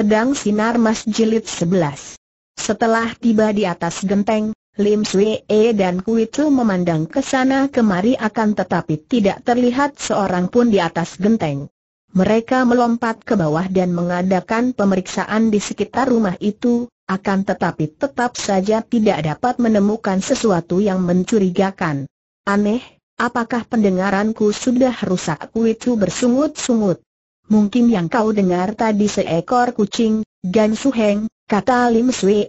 Pedang Sinar Mas Jilid 11 Setelah tiba di atas genteng, Lim Swee dan Kui Chu memandang ke sana kemari akan tetapi tidak terlihat seorang pun di atas genteng. Mereka melompat ke bawah dan mengadakan pemeriksaan di sekitar rumah itu, akan tetapi tetap saja tidak dapat menemukan sesuatu yang mencurigakan. Aneh, apakah pendengaranku sudah rusak? Kuitu bersungut-sungut. Mungkin yang kau dengar tadi seekor kucing, Gan Su Heng, kata Lim Swee.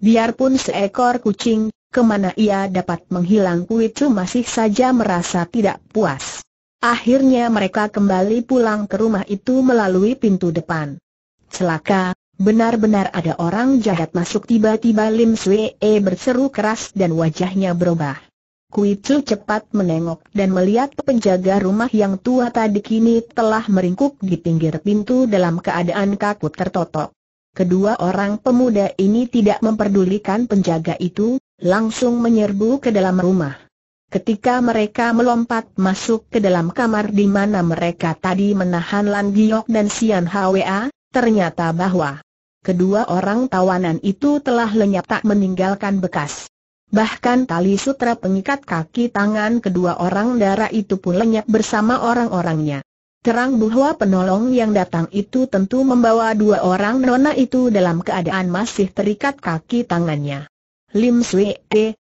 Biarpun seekor kucing, kemana ia dapat menghilang kuitu masih saja merasa tidak puas. Akhirnya mereka kembali pulang ke rumah itu melalui pintu depan. Celaka, benar-benar ada orang jahat masuk tiba-tiba Lim Swee berseru keras dan wajahnya berubah. Kui Chu cepat menengok dan melihat penjaga rumah yang tua tadi kini telah meringkuk di pinggir pintu dalam keadaan kaku tertotok. Kedua orang pemuda ini tidak memperdulikan penjaga itu, langsung menyerbu ke dalam rumah. Ketika mereka melompat masuk ke dalam kamar di mana mereka tadi menahan Lan Giok dan Sian Hwa, ternyata bahwa kedua orang tawanan itu telah lenyap tak meninggalkan bekas. Bahkan tali sutra pengikat kaki tangan kedua orang darah itu pun lenyap bersama orang-orangnya. Terang bahwa penolong yang datang itu tentu membawa dua orang nona itu dalam keadaan masih terikat kaki tangannya. Lim Swee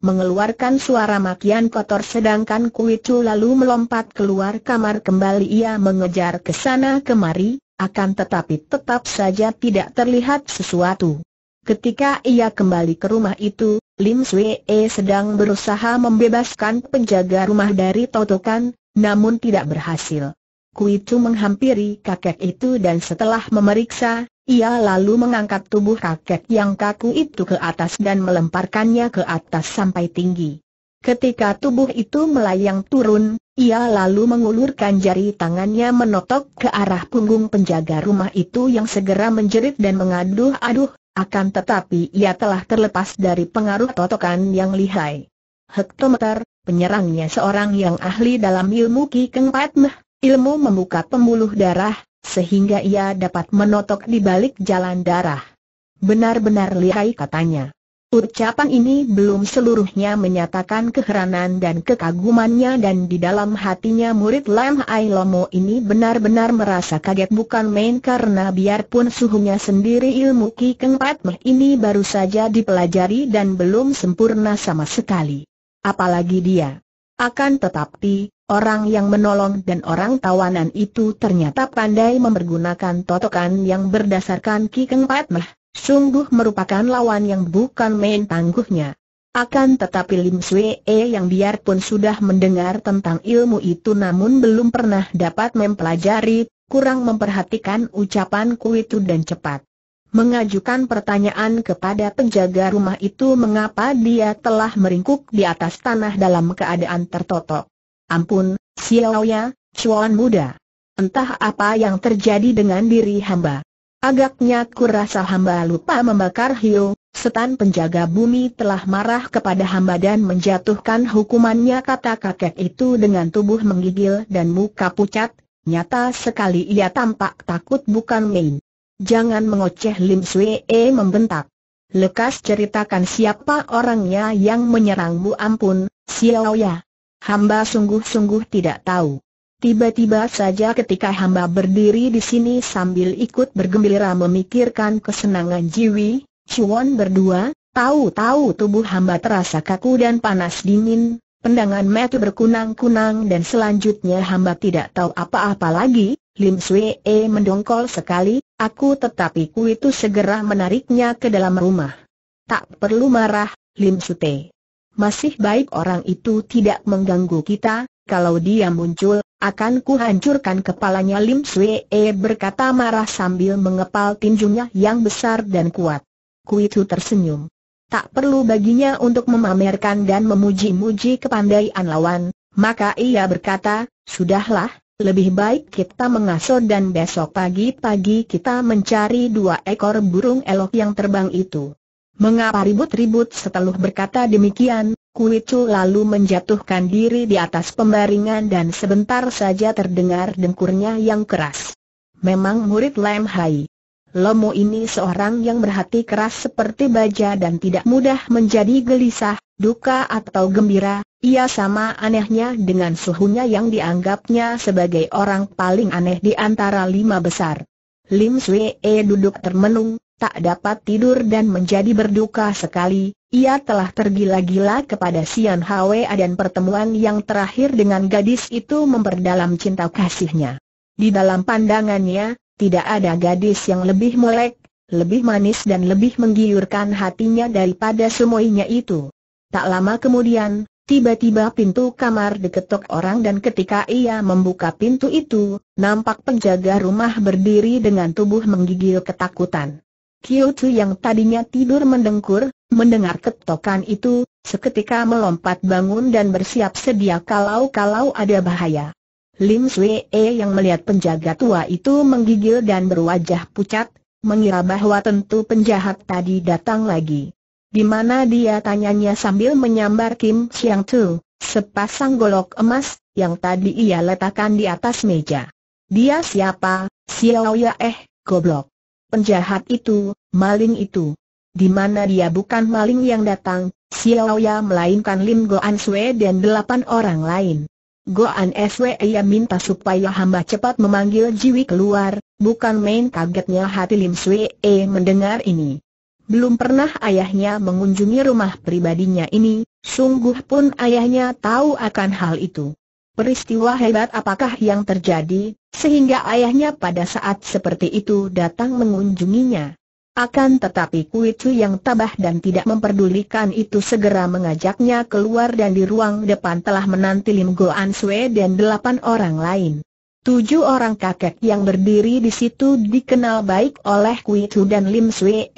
mengeluarkan suara makian kotor sedangkan Kui Chu lalu melompat keluar kamar kembali ia mengejar ke sana kemari, akan tetapi tetap saja tidak terlihat sesuatu. Ketika ia kembali ke rumah itu, Lim Swee sedang berusaha membebaskan penjaga rumah dari totokan, namun tidak berhasil. Kui Chu menghampiri kakek itu dan setelah memeriksa, ia lalu mengangkat tubuh kakek yang kaku itu ke atas dan melemparkannya ke atas sampai tinggi. Ketika tubuh itu melayang turun, ia lalu mengulurkan jari tangannya menotok ke arah punggung penjaga rumah itu yang segera menjerit dan mengaduh-aduh, akan tetapi ia telah terlepas dari pengaruh totokan yang lihai. Hektometer, penyerangnya seorang yang ahli dalam ilmu Ki Keng Pat Meh, ilmu membuka pembuluh darah, sehingga ia dapat menotok di balik jalan darah. Benar-benar lihai katanya. Ucapan ini belum seluruhnya menyatakan keheranan dan kekagumannya dan di dalam hatinya murid Lam Hai Lomo ini benar-benar merasa kaget bukan main karena biarpun suhunya sendiri ilmu Ki Keng Meh ini baru saja dipelajari dan belum sempurna sama sekali. Apalagi dia. Akan tetapi, orang yang menolong dan orang tawanan itu ternyata pandai mempergunakan totokan yang berdasarkan Ki Keng Meh sungguh merupakan lawan yang bukan main tangguhnya. Akan tetapi Lim Swee e yang biarpun sudah mendengar tentang ilmu itu namun belum pernah dapat mempelajari, kurang memperhatikan ucapan ku itu dan cepat mengajukan pertanyaan kepada penjaga rumah itu mengapa dia telah meringkuk di atas tanah dalam keadaan tertotok. Ampun, Ya, Chuan muda. Entah apa yang terjadi dengan diri hamba. Agaknya kurasa hamba lupa membakar hiu. setan penjaga bumi telah marah kepada hamba dan menjatuhkan hukumannya kata kakek itu dengan tubuh menggigil dan muka pucat, nyata sekali ia tampak takut bukan main. Jangan mengoceh Lim Swee membentak. Lekas ceritakan siapa orangnya yang menyerangmu ampun, Xiao ya. Hamba sungguh-sungguh tidak tahu. Tiba-tiba saja ketika hamba berdiri di sini sambil ikut bergembira memikirkan kesenangan Jiwi, Chuan berdua, tahu-tahu tubuh hamba terasa kaku dan panas dingin, pendangan mata berkunang-kunang dan selanjutnya hamba tidak tahu apa-apa lagi, Lim Swee mendongkol sekali, aku tetapi ku itu segera menariknya ke dalam rumah. Tak perlu marah, Lim Sute. Masih baik orang itu tidak mengganggu kita, kalau dia muncul, akan kuhancurkan kepalanya Lim Swee berkata marah sambil mengepal tinjunya yang besar dan kuat. Tu tersenyum. Tak perlu baginya untuk memamerkan dan memuji-muji kepandaian lawan, maka ia berkata, Sudahlah, lebih baik kita mengasuh dan besok pagi-pagi kita mencari dua ekor burung elok yang terbang itu. Mengapa ribut-ribut setelah berkata demikian, Kuicu lalu menjatuhkan diri di atas pembaringan dan sebentar saja terdengar dengkurnya yang keras. Memang murid Lam Hai. Lomo ini seorang yang berhati keras seperti baja dan tidak mudah menjadi gelisah, duka atau gembira, ia sama anehnya dengan suhunya yang dianggapnya sebagai orang paling aneh di antara lima besar. Lim Swee duduk termenung, tak dapat tidur dan menjadi berduka sekali, ia telah tergila-gila kepada Sian Hwa dan pertemuan yang terakhir dengan gadis itu memperdalam cinta kasihnya. Di dalam pandangannya, tidak ada gadis yang lebih melek, lebih manis dan lebih menggiurkan hatinya daripada semuanya itu. Tak lama kemudian, tiba-tiba pintu kamar diketuk orang dan ketika ia membuka pintu itu, nampak penjaga rumah berdiri dengan tubuh menggigil ketakutan. Chu yang tadinya tidur mendengkur, mendengar ketokan itu, seketika melompat bangun dan bersiap sedia kalau-kalau ada bahaya. Lim Swee yang melihat penjaga tua itu menggigil dan berwajah pucat, mengira bahwa tentu penjahat tadi datang lagi. Di mana dia tanyanya sambil menyambar Kim Siang Tu, sepasang golok emas, yang tadi ia letakkan di atas meja. Dia siapa, Xiao Ya eh, goblok penjahat itu, maling itu. Di mana dia bukan maling yang datang, Xiao Ya melainkan Lim Goan Sui dan delapan orang lain. Goan Swe ia minta supaya hamba cepat memanggil Jiwi keluar, bukan main kagetnya hati Lim Swe e, mendengar ini. Belum pernah ayahnya mengunjungi rumah pribadinya ini, sungguh pun ayahnya tahu akan hal itu. Peristiwa hebat apakah yang terjadi, sehingga ayahnya pada saat seperti itu datang mengunjunginya. Akan tetapi Kuitu yang tabah dan tidak memperdulikan itu segera mengajaknya keluar dan di ruang depan telah menanti Lim An Sui dan delapan orang lain. Tujuh orang kakek yang berdiri di situ dikenal baik oleh Kuitu dan Lim Sui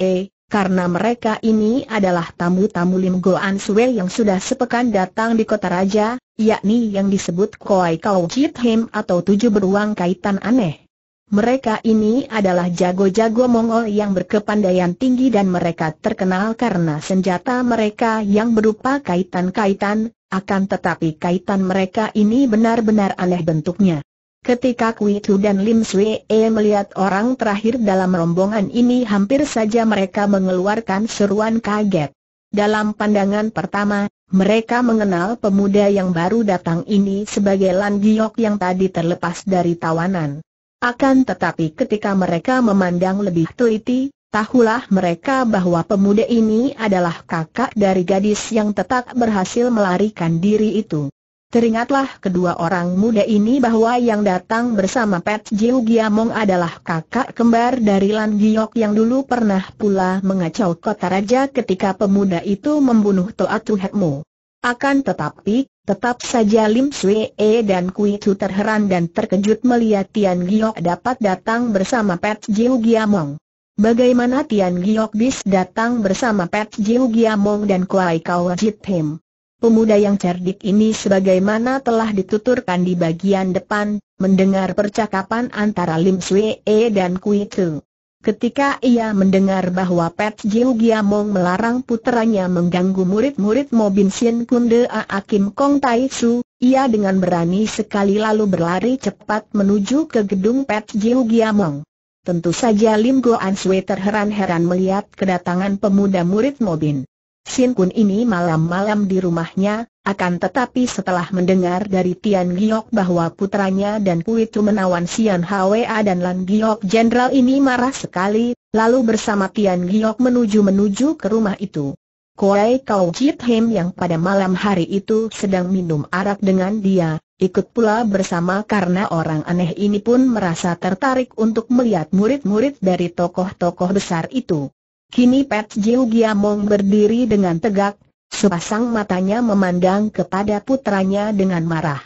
karena mereka ini adalah tamu-tamu Lim Goan Sue yang sudah sepekan datang di kota raja, yakni yang disebut Koi Kau Chit Him atau tujuh beruang kaitan aneh. Mereka ini adalah jago-jago Mongol yang berkepandaian tinggi dan mereka terkenal karena senjata mereka yang berupa kaitan-kaitan, akan tetapi kaitan mereka ini benar-benar aneh bentuknya. Ketika Kui Tu dan Lim Sui E melihat orang terakhir dalam rombongan ini hampir saja mereka mengeluarkan seruan kaget. Dalam pandangan pertama, mereka mengenal pemuda yang baru datang ini sebagai Lan Giok yang tadi terlepas dari tawanan. Akan tetapi ketika mereka memandang lebih teliti, tahulah mereka bahwa pemuda ini adalah kakak dari gadis yang tetap berhasil melarikan diri itu. Teringatlah kedua orang muda ini bahwa yang datang bersama Pet Jiu Giamong adalah kakak kembar dari Lan Giok yang dulu pernah pula mengacau kota raja ketika pemuda itu membunuh Toa Tuhetmu. Akan tetapi, tetap saja Lim Swee E dan Kui Chu terheran dan terkejut melihat Tian Giok dapat datang bersama Pet Jiu Giamong. Bagaimana Tian Giok bis datang bersama Pet Jiu Giamong dan Kuai Kau Jit Him? Pemuda yang cerdik ini sebagaimana telah dituturkan di bagian depan, mendengar percakapan antara Lim Swee dan Kui Tu. Ketika ia mendengar bahwa Pet Jiu Giamong melarang putranya mengganggu murid-murid Mobin Sin A Akim Kong Tai Su, ia dengan berani sekali lalu berlari cepat menuju ke gedung Pet Jiu Giamong. Tentu saja Lim Goan Sui terheran-heran melihat kedatangan pemuda murid Mobin. Sin Kun ini malam-malam di rumahnya, akan tetapi setelah mendengar dari Tian Giok bahwa putranya dan Tu menawan Sian Hwa dan Lan Giok Jenderal ini marah sekali, lalu bersama Tian Giok menuju-menuju ke rumah itu. Kuai Kau Jit Him yang pada malam hari itu sedang minum arak dengan dia, ikut pula bersama karena orang aneh ini pun merasa tertarik untuk melihat murid-murid dari tokoh-tokoh besar itu. Kini Pet Jiu Giamong berdiri dengan tegak, sepasang matanya memandang kepada putranya dengan marah.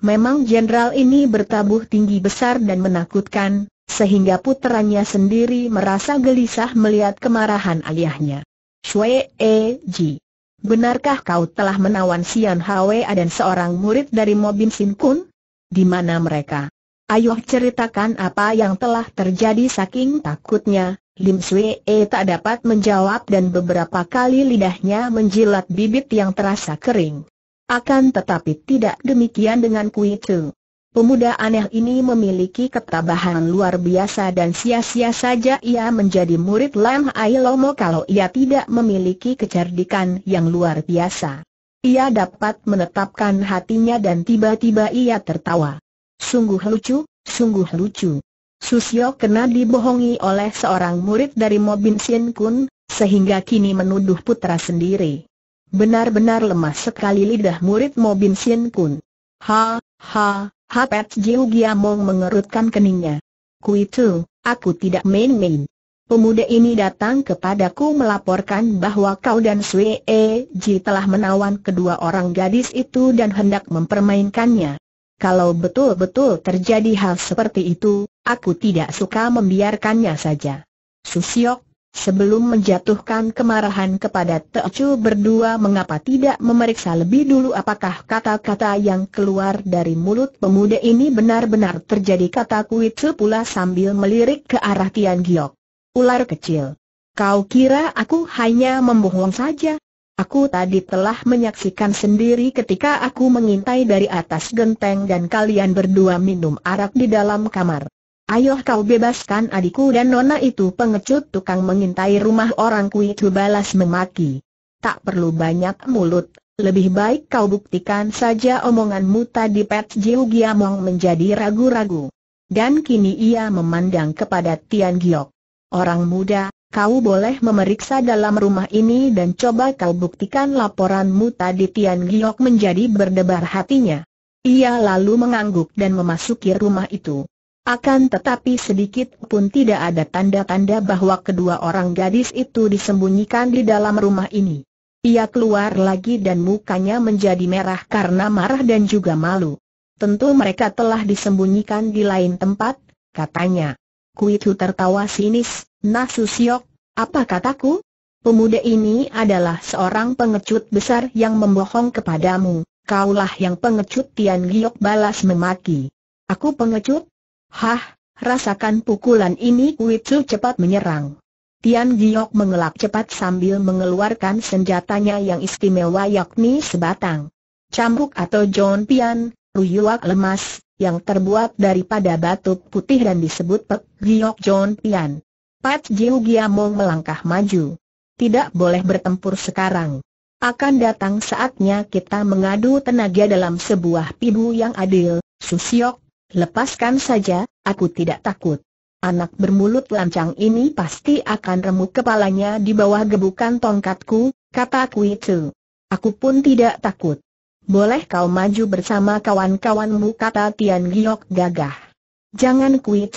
Memang jenderal ini bertabuh tinggi besar dan menakutkan, sehingga putranya sendiri merasa gelisah melihat kemarahan ayahnya. Shui E Ji. Benarkah kau telah menawan Sian Hwa dan seorang murid dari Mobin Sin Kun? Di mana mereka? Ayuh ceritakan apa yang telah terjadi saking takutnya, Lim Swee tak dapat menjawab dan beberapa kali lidahnya menjilat bibit yang terasa kering. Akan tetapi tidak demikian dengan Kui Chu. Pemuda aneh ini memiliki ketabahan luar biasa dan sia-sia saja ia menjadi murid Lam Ai Lomo kalau ia tidak memiliki kecerdikan yang luar biasa. Ia dapat menetapkan hatinya dan tiba-tiba ia tertawa. Sungguh lucu, sungguh lucu. Susio kena dibohongi oleh seorang murid dari Mobin Sien Kun, sehingga kini menuduh putra sendiri. Benar-benar lemah sekali lidah murid Mobin Sien Kun. Ha, ha, ha Pet Jiu Giamong mengerutkan keningnya. Kui itu, aku tidak main-main. Pemuda ini datang kepadaku melaporkan bahwa kau dan Sui e Ji telah menawan kedua orang gadis itu dan hendak mempermainkannya. Kalau betul-betul terjadi hal seperti itu, aku tidak suka membiarkannya saja. Susiok, sebelum menjatuhkan kemarahan kepada Teocu berdua mengapa tidak memeriksa lebih dulu apakah kata-kata yang keluar dari mulut pemuda ini benar-benar terjadi kata Kuitsu pula sambil melirik ke arah Tian Giok. Ular kecil. Kau kira aku hanya membohong saja? Aku tadi telah menyaksikan sendiri ketika aku mengintai dari atas genteng dan kalian berdua minum arak di dalam kamar. Ayo kau bebaskan adikku dan nona itu pengecut tukang mengintai rumah orang orangku itu balas memaki. Tak perlu banyak mulut, lebih baik kau buktikan saja omonganmu tadi Pet Jiu Giamong menjadi ragu-ragu. Dan kini ia memandang kepada Tian Giok. Orang muda, Kau boleh memeriksa dalam rumah ini dan coba kau buktikan laporanmu tadi Tian Giok menjadi berdebar hatinya. Ia lalu mengangguk dan memasuki rumah itu. Akan tetapi sedikit pun tidak ada tanda-tanda bahwa kedua orang gadis itu disembunyikan di dalam rumah ini. Ia keluar lagi dan mukanya menjadi merah karena marah dan juga malu. Tentu mereka telah disembunyikan di lain tempat, katanya. Kuitu tertawa sinis, Nasusiok, apa kataku? Pemuda ini adalah seorang pengecut besar yang membohong kepadamu. Kaulah yang pengecut Tian Giok balas memaki. Aku pengecut? Hah, rasakan pukulan ini Kuitsu cepat menyerang. Tian Giok mengelak cepat sambil mengeluarkan senjatanya yang istimewa yakni sebatang. Cambuk atau John Pian, Ruyuak lemas, yang terbuat daripada batu putih dan disebut Pek Giok John Pian. Pat Jiu Giamong melangkah maju. Tidak boleh bertempur sekarang. Akan datang saatnya kita mengadu tenaga dalam sebuah pibu yang adil, Susiok, lepaskan saja, aku tidak takut. Anak bermulut lancang ini pasti akan remuk kepalanya di bawah gebukan tongkatku, kata Kui Aku pun tidak takut. Boleh kau maju bersama kawan-kawanmu kata Tian Giok gagah. Jangan Kui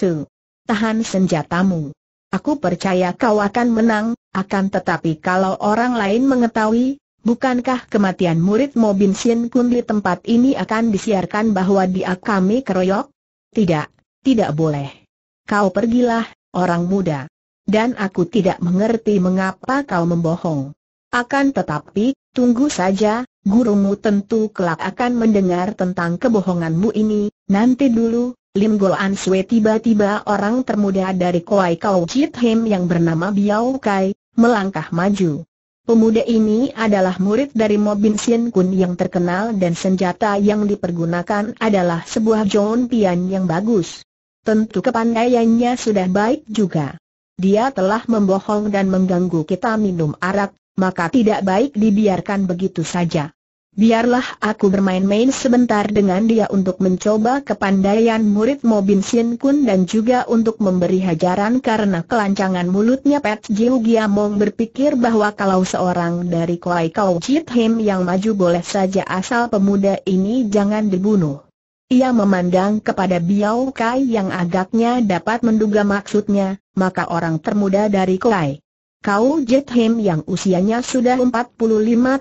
Tahan senjatamu. Aku percaya kau akan menang, akan tetapi kalau orang lain mengetahui, bukankah kematian murid Mobin Sien Kun di tempat ini akan disiarkan bahwa dia kami keroyok? Tidak, tidak boleh. Kau pergilah, orang muda. Dan aku tidak mengerti mengapa kau membohong. Akan tetapi, tunggu saja, gurumu tentu kelak akan mendengar tentang kebohonganmu ini, nanti dulu, Lim Goan Sui tiba-tiba orang termuda dari Koai Kau Chit Him yang bernama Biao Kai, melangkah maju. Pemuda ini adalah murid dari Mo Bin Kun yang terkenal dan senjata yang dipergunakan adalah sebuah John Pian yang bagus. Tentu kepandaiannya sudah baik juga. Dia telah membohong dan mengganggu kita minum arak, maka tidak baik dibiarkan begitu saja biarlah aku bermain-main sebentar dengan dia untuk mencoba kepandaian murid Mobin Sien Kun dan juga untuk memberi hajaran karena kelancangan mulutnya Pet Jiu Giamong berpikir bahwa kalau seorang dari Kuai Kau Jit Him yang maju boleh saja asal pemuda ini jangan dibunuh. Ia memandang kepada Biao Kai yang agaknya dapat menduga maksudnya, maka orang termuda dari Kuai. Kau Jet Him yang usianya sudah 45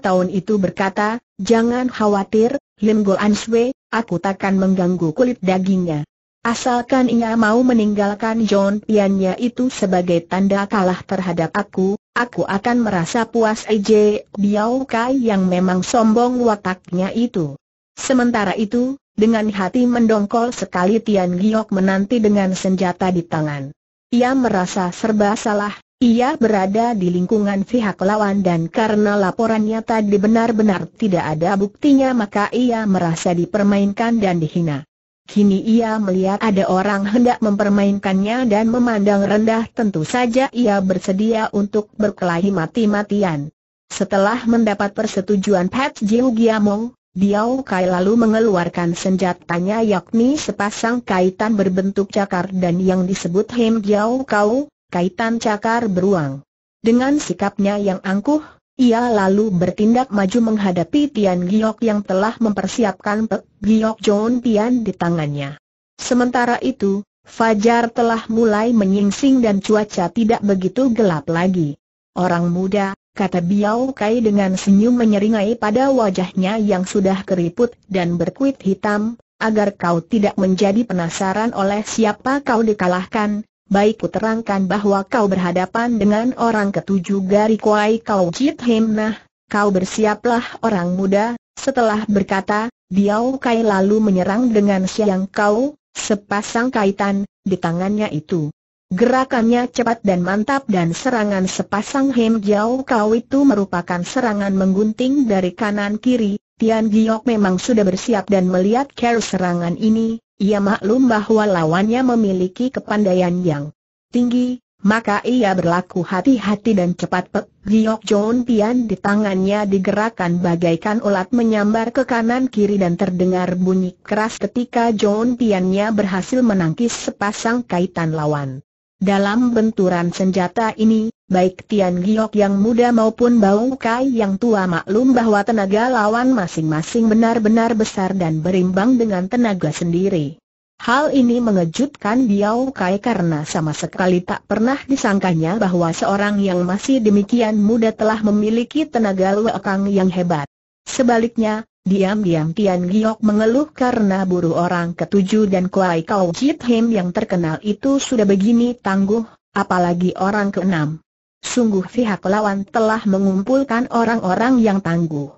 tahun itu berkata, Jangan khawatir, Lim An Sui, aku takkan mengganggu kulit dagingnya. Asalkan ia mau meninggalkan John Piannya itu sebagai tanda kalah terhadap aku, aku akan merasa puas Ej Biao Kai yang memang sombong wataknya itu. Sementara itu, dengan hati mendongkol sekali Tian Giok menanti dengan senjata di tangan. Ia merasa serba salah, ia berada di lingkungan pihak lawan dan karena laporannya tadi benar-benar tidak ada buktinya maka ia merasa dipermainkan dan dihina. Kini ia melihat ada orang hendak mempermainkannya dan memandang rendah tentu saja ia bersedia untuk berkelahi mati-matian. Setelah mendapat persetujuan Pat Jiu Giamong, Biao Kai lalu mengeluarkan senjatanya yakni sepasang kaitan berbentuk cakar dan yang disebut Hem Biao Kau, kaitan cakar beruang. Dengan sikapnya yang angkuh, ia lalu bertindak maju menghadapi Tian Giok yang telah mempersiapkan Pek Giok John Tian di tangannya. Sementara itu, Fajar telah mulai menyingsing dan cuaca tidak begitu gelap lagi. Orang muda, kata Biao Kai dengan senyum menyeringai pada wajahnya yang sudah keriput dan berkuit hitam, agar kau tidak menjadi penasaran oleh siapa kau dikalahkan, baik kuterangkan bahwa kau berhadapan dengan orang ketujuh Gari Kuai Kau Jit Him Nah, kau bersiaplah orang muda, setelah berkata, Biao Kai lalu menyerang dengan siang kau, sepasang kaitan, di tangannya itu. Gerakannya cepat dan mantap dan serangan sepasang Hem Jiao Kau itu merupakan serangan menggunting dari kanan kiri, Tian Giok memang sudah bersiap dan melihat care serangan ini, ia maklum bahwa lawannya memiliki kepandaian yang tinggi, maka ia berlaku hati-hati dan cepat Pek Giok John Pian di tangannya digerakkan bagaikan ulat menyambar ke kanan-kiri dan terdengar bunyi keras ketika John Piannya berhasil menangkis sepasang kaitan lawan. Dalam benturan senjata ini, baik Tian Giok yang muda maupun Bao Kai yang tua maklum bahwa tenaga lawan masing-masing benar-benar besar dan berimbang dengan tenaga sendiri. Hal ini mengejutkan Biao Kai karena sama sekali tak pernah disangkanya bahwa seorang yang masih demikian muda telah memiliki tenaga luakang yang hebat. Sebaliknya, diam-diam Tian Giok mengeluh karena buruh orang ketujuh dan Kuai Kau Jit Him yang terkenal itu sudah begini tangguh apalagi orang keenam. Sungguh pihak lawan telah mengumpulkan orang-orang yang tangguh.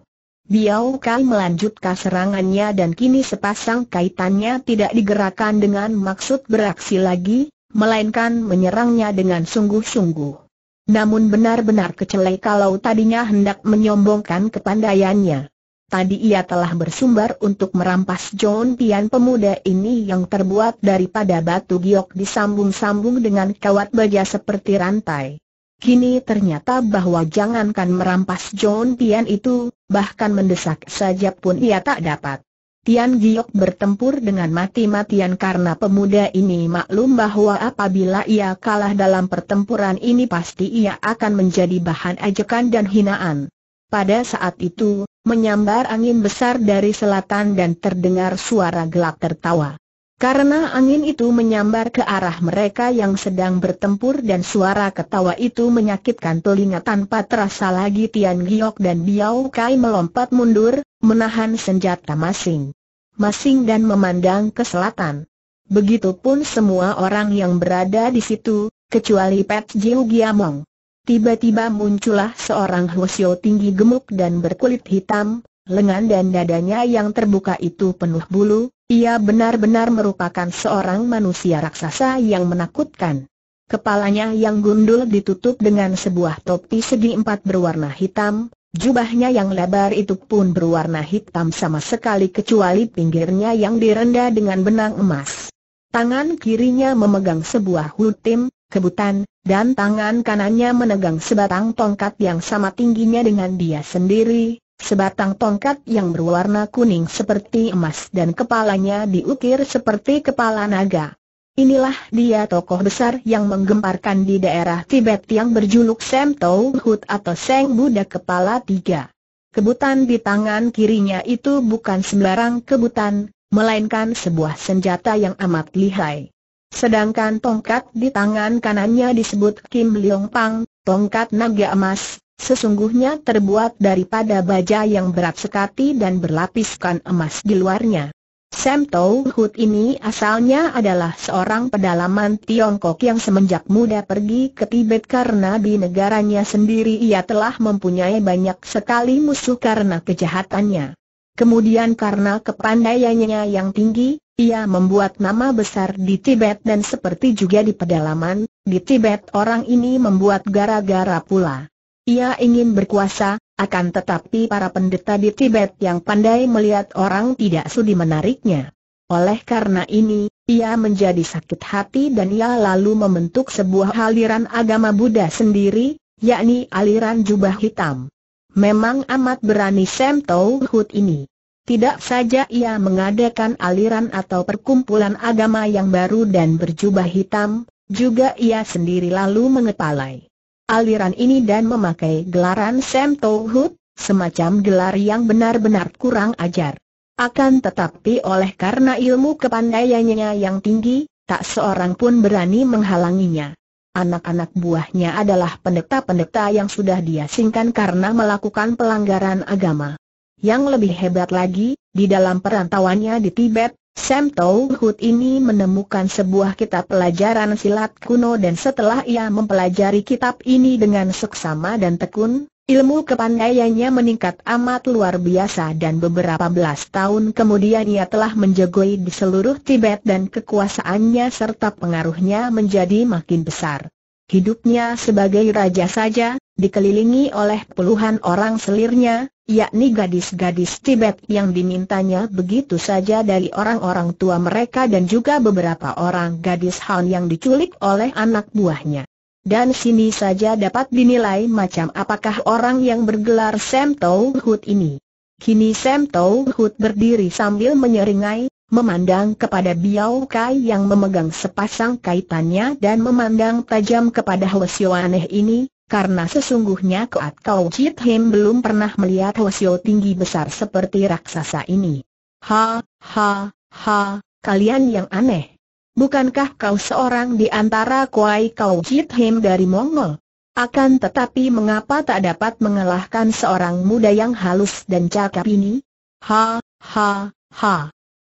Biao Kai melanjutkan serangannya dan kini sepasang kaitannya tidak digerakkan dengan maksud beraksi lagi, melainkan menyerangnya dengan sungguh-sungguh. Namun benar-benar kecelai kalau tadinya hendak menyombongkan kepandaiannya. Tadi ia telah bersumbar untuk merampas John Tian pemuda ini yang terbuat daripada batu giok disambung-sambung dengan kawat baja seperti rantai. Kini ternyata bahwa jangankan merampas John Tian itu, bahkan mendesak saja pun ia tak dapat. Tian Giok bertempur dengan mati-matian karena pemuda ini maklum bahwa apabila ia kalah dalam pertempuran ini pasti ia akan menjadi bahan ajakan dan hinaan. Pada saat itu, menyambar angin besar dari selatan dan terdengar suara gelak tertawa. Karena angin itu menyambar ke arah mereka yang sedang bertempur dan suara ketawa itu menyakitkan telinga tanpa terasa lagi Tian Giok dan Biao Kai melompat mundur, menahan senjata masing-masing dan memandang ke selatan. Begitupun semua orang yang berada di situ, kecuali Pet Jiu Giamong. Tiba-tiba muncullah seorang Hwasyo tinggi gemuk dan berkulit hitam, lengan dan dadanya yang terbuka itu penuh bulu, ia benar-benar merupakan seorang manusia raksasa yang menakutkan. Kepalanya yang gundul ditutup dengan sebuah topi segi empat berwarna hitam, jubahnya yang lebar itu pun berwarna hitam sama sekali kecuali pinggirnya yang direnda dengan benang emas. Tangan kirinya memegang sebuah hutim, kebutan, dan tangan kanannya menegang sebatang tongkat yang sama tingginya dengan dia sendiri, Sebatang tongkat yang berwarna kuning seperti emas dan kepalanya diukir seperti kepala naga. Inilah dia tokoh besar yang menggemparkan di daerah Tibet yang berjuluk Sam Tau Hut atau Seng Buddha Kepala Tiga. Kebutan di tangan kirinya itu bukan sembarang kebutan, melainkan sebuah senjata yang amat lihai. Sedangkan tongkat di tangan kanannya disebut Kim Leong Pang, tongkat naga emas, sesungguhnya terbuat daripada baja yang berat sekali dan berlapiskan emas di luarnya. Sam Tau Hood ini asalnya adalah seorang pedalaman Tiongkok yang semenjak muda pergi ke Tibet karena di negaranya sendiri ia telah mempunyai banyak sekali musuh karena kejahatannya. Kemudian karena kepandaiannya yang tinggi, ia membuat nama besar di Tibet dan seperti juga di pedalaman, di Tibet orang ini membuat gara-gara pula. Ia ingin berkuasa, akan tetapi para pendeta di Tibet yang pandai melihat orang tidak sudi menariknya. Oleh karena ini, ia menjadi sakit hati dan ia lalu membentuk sebuah aliran agama Buddha sendiri, yakni aliran jubah hitam. Memang amat berani Sam Hut ini. Tidak saja ia mengadakan aliran atau perkumpulan agama yang baru dan berjubah hitam, juga ia sendiri lalu mengepalai aliran ini dan memakai gelaran Sam Tohut, semacam gelar yang benar-benar kurang ajar. Akan tetapi oleh karena ilmu kepandaiannya yang tinggi, tak seorang pun berani menghalanginya. Anak-anak buahnya adalah pendeta-pendeta yang sudah diasingkan karena melakukan pelanggaran agama. Yang lebih hebat lagi, di dalam perantauannya di Tibet, Sam Tau Hut ini menemukan sebuah kitab pelajaran silat kuno dan setelah ia mempelajari kitab ini dengan seksama dan tekun, ilmu kepandaiannya meningkat amat luar biasa dan beberapa belas tahun kemudian ia telah menjagoi di seluruh Tibet dan kekuasaannya serta pengaruhnya menjadi makin besar. Hidupnya sebagai raja saja, Dikelilingi oleh puluhan orang selirnya, yakni gadis-gadis Tibet yang dimintanya begitu saja dari orang-orang tua mereka dan juga beberapa orang gadis Han yang diculik oleh anak buahnya. Dan sini saja dapat dinilai macam apakah orang yang bergelar Sam Tau Hood ini. Kini Sam Tau Hood berdiri sambil menyeringai, memandang kepada Biao Kai yang memegang sepasang kaitannya dan memandang tajam kepada Hwesiwaneh ini, karena sesungguhnya Koat Kau Chit Him belum pernah melihat Hosio tinggi besar seperti raksasa ini. Ha, ha, ha, kalian yang aneh. Bukankah kau seorang di antara Kuai Kau Chit Him dari Mongol? Akan tetapi mengapa tak dapat mengalahkan seorang muda yang halus dan cakap ini? Ha, ha, ha.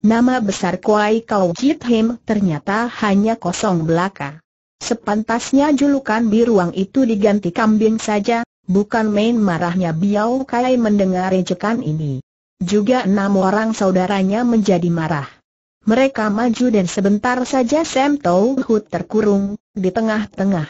Nama besar Kuai Kau Chit Him ternyata hanya kosong belaka. Sepantasnya julukan biruang itu diganti kambing saja, bukan main marahnya Biao Kai mendengar rejekan ini. Juga enam orang saudaranya menjadi marah. Mereka maju dan sebentar saja Sam Tau Hut terkurung, di tengah-tengah.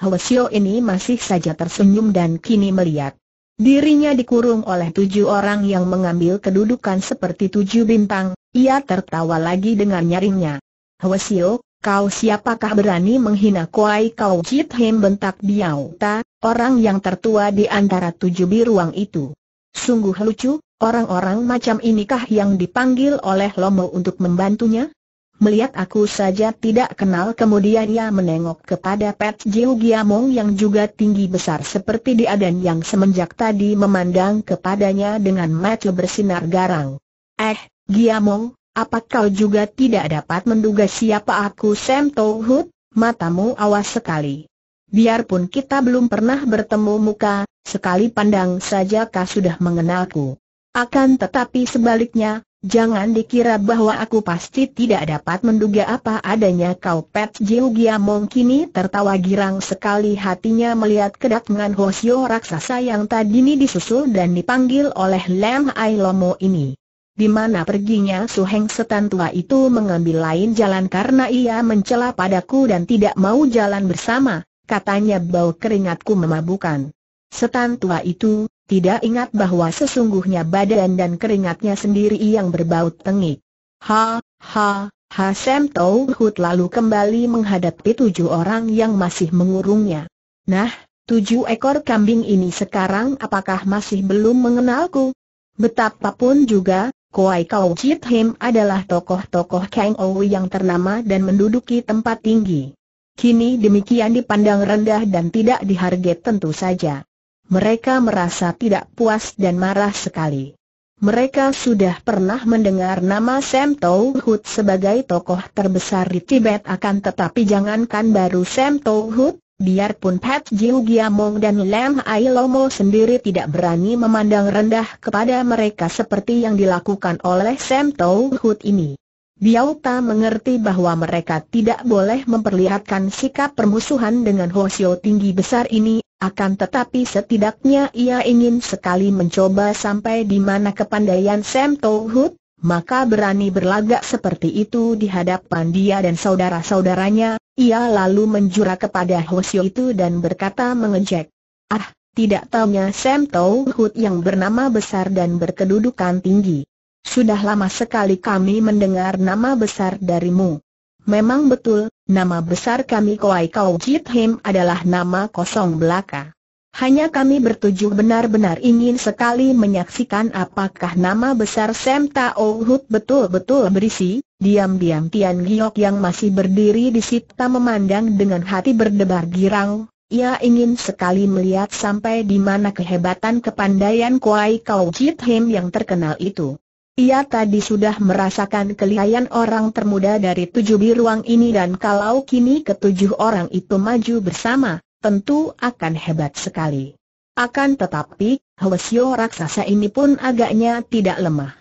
Hwasyo ini masih saja tersenyum dan kini melihat. Dirinya dikurung oleh tujuh orang yang mengambil kedudukan seperti tujuh bintang, ia tertawa lagi dengan nyaringnya. Hwasyo, Kau siapakah berani menghina Kuai Kau Chit Hem bentak Biao Ta, orang yang tertua di antara tujuh biruang itu. Sungguh lucu, orang-orang macam inikah yang dipanggil oleh Lomo untuk membantunya? Melihat aku saja tidak kenal kemudian ia menengok kepada Pet Jiu Giamong yang juga tinggi besar seperti dia dan yang semenjak tadi memandang kepadanya dengan mata bersinar garang. Eh, Giamong, apa kau juga tidak dapat menduga siapa aku Sam Tohut? Matamu awas sekali. Biarpun kita belum pernah bertemu muka, sekali pandang saja kau sudah mengenalku. Akan tetapi sebaliknya, jangan dikira bahwa aku pasti tidak dapat menduga apa adanya kau Pet Jiu Giamong kini tertawa girang sekali hatinya melihat kedatangan Hoshiyo raksasa yang tadi ini disusul dan dipanggil oleh Lem Ai Lomo ini. Di mana perginya Su Heng setan tua itu mengambil lain jalan karena ia mencela padaku dan tidak mau jalan bersama, katanya bau keringatku memabukan. Setan tua itu, tidak ingat bahwa sesungguhnya badan dan keringatnya sendiri yang berbau tengik. Ha, ha, ha Sam Tau Hut lalu kembali menghadapi tujuh orang yang masih mengurungnya. Nah, tujuh ekor kambing ini sekarang apakah masih belum mengenalku? Betapapun juga, Kuai Kau Chit Him adalah tokoh-tokoh Kang Owi yang ternama dan menduduki tempat tinggi. Kini demikian dipandang rendah dan tidak dihargai tentu saja. Mereka merasa tidak puas dan marah sekali. Mereka sudah pernah mendengar nama Sam Tau Hood sebagai tokoh terbesar di Tibet akan tetapi jangankan baru Sam Tau Hood? Biarpun Pat Jiu Giamong dan Lam Ai Lomo sendiri tidak berani memandang rendah kepada mereka seperti yang dilakukan oleh Sam Tau Hood ini. Biao Ta mengerti bahwa mereka tidak boleh memperlihatkan sikap permusuhan dengan Hosio tinggi besar ini, akan tetapi setidaknya ia ingin sekali mencoba sampai di mana kepandaian Sam Tau Hood, maka berani berlagak seperti itu di hadapan dia dan saudara-saudaranya, ia lalu menjura kepada Hosio itu dan berkata mengejek. Ah, tidak taunya Sam Tau Hut yang bernama besar dan berkedudukan tinggi. Sudah lama sekali kami mendengar nama besar darimu. Memang betul, nama besar kami Koai Kau Jit Him adalah nama kosong belaka. Hanya kami bertujuh benar-benar ingin sekali menyaksikan apakah nama besar Sam Tao Hut betul-betul berisi. Diam-diam Tian Giok yang masih berdiri di sita memandang dengan hati berdebar girang. Ia ingin sekali melihat sampai di mana kehebatan kepandaian Kuai Kau Jit Him yang terkenal itu. Ia tadi sudah merasakan kelihayan orang termuda dari tujuh biruang ini dan kalau kini ketujuh orang itu maju bersama, tentu akan hebat sekali. Akan tetapi, Hwesyo raksasa ini pun agaknya tidak lemah.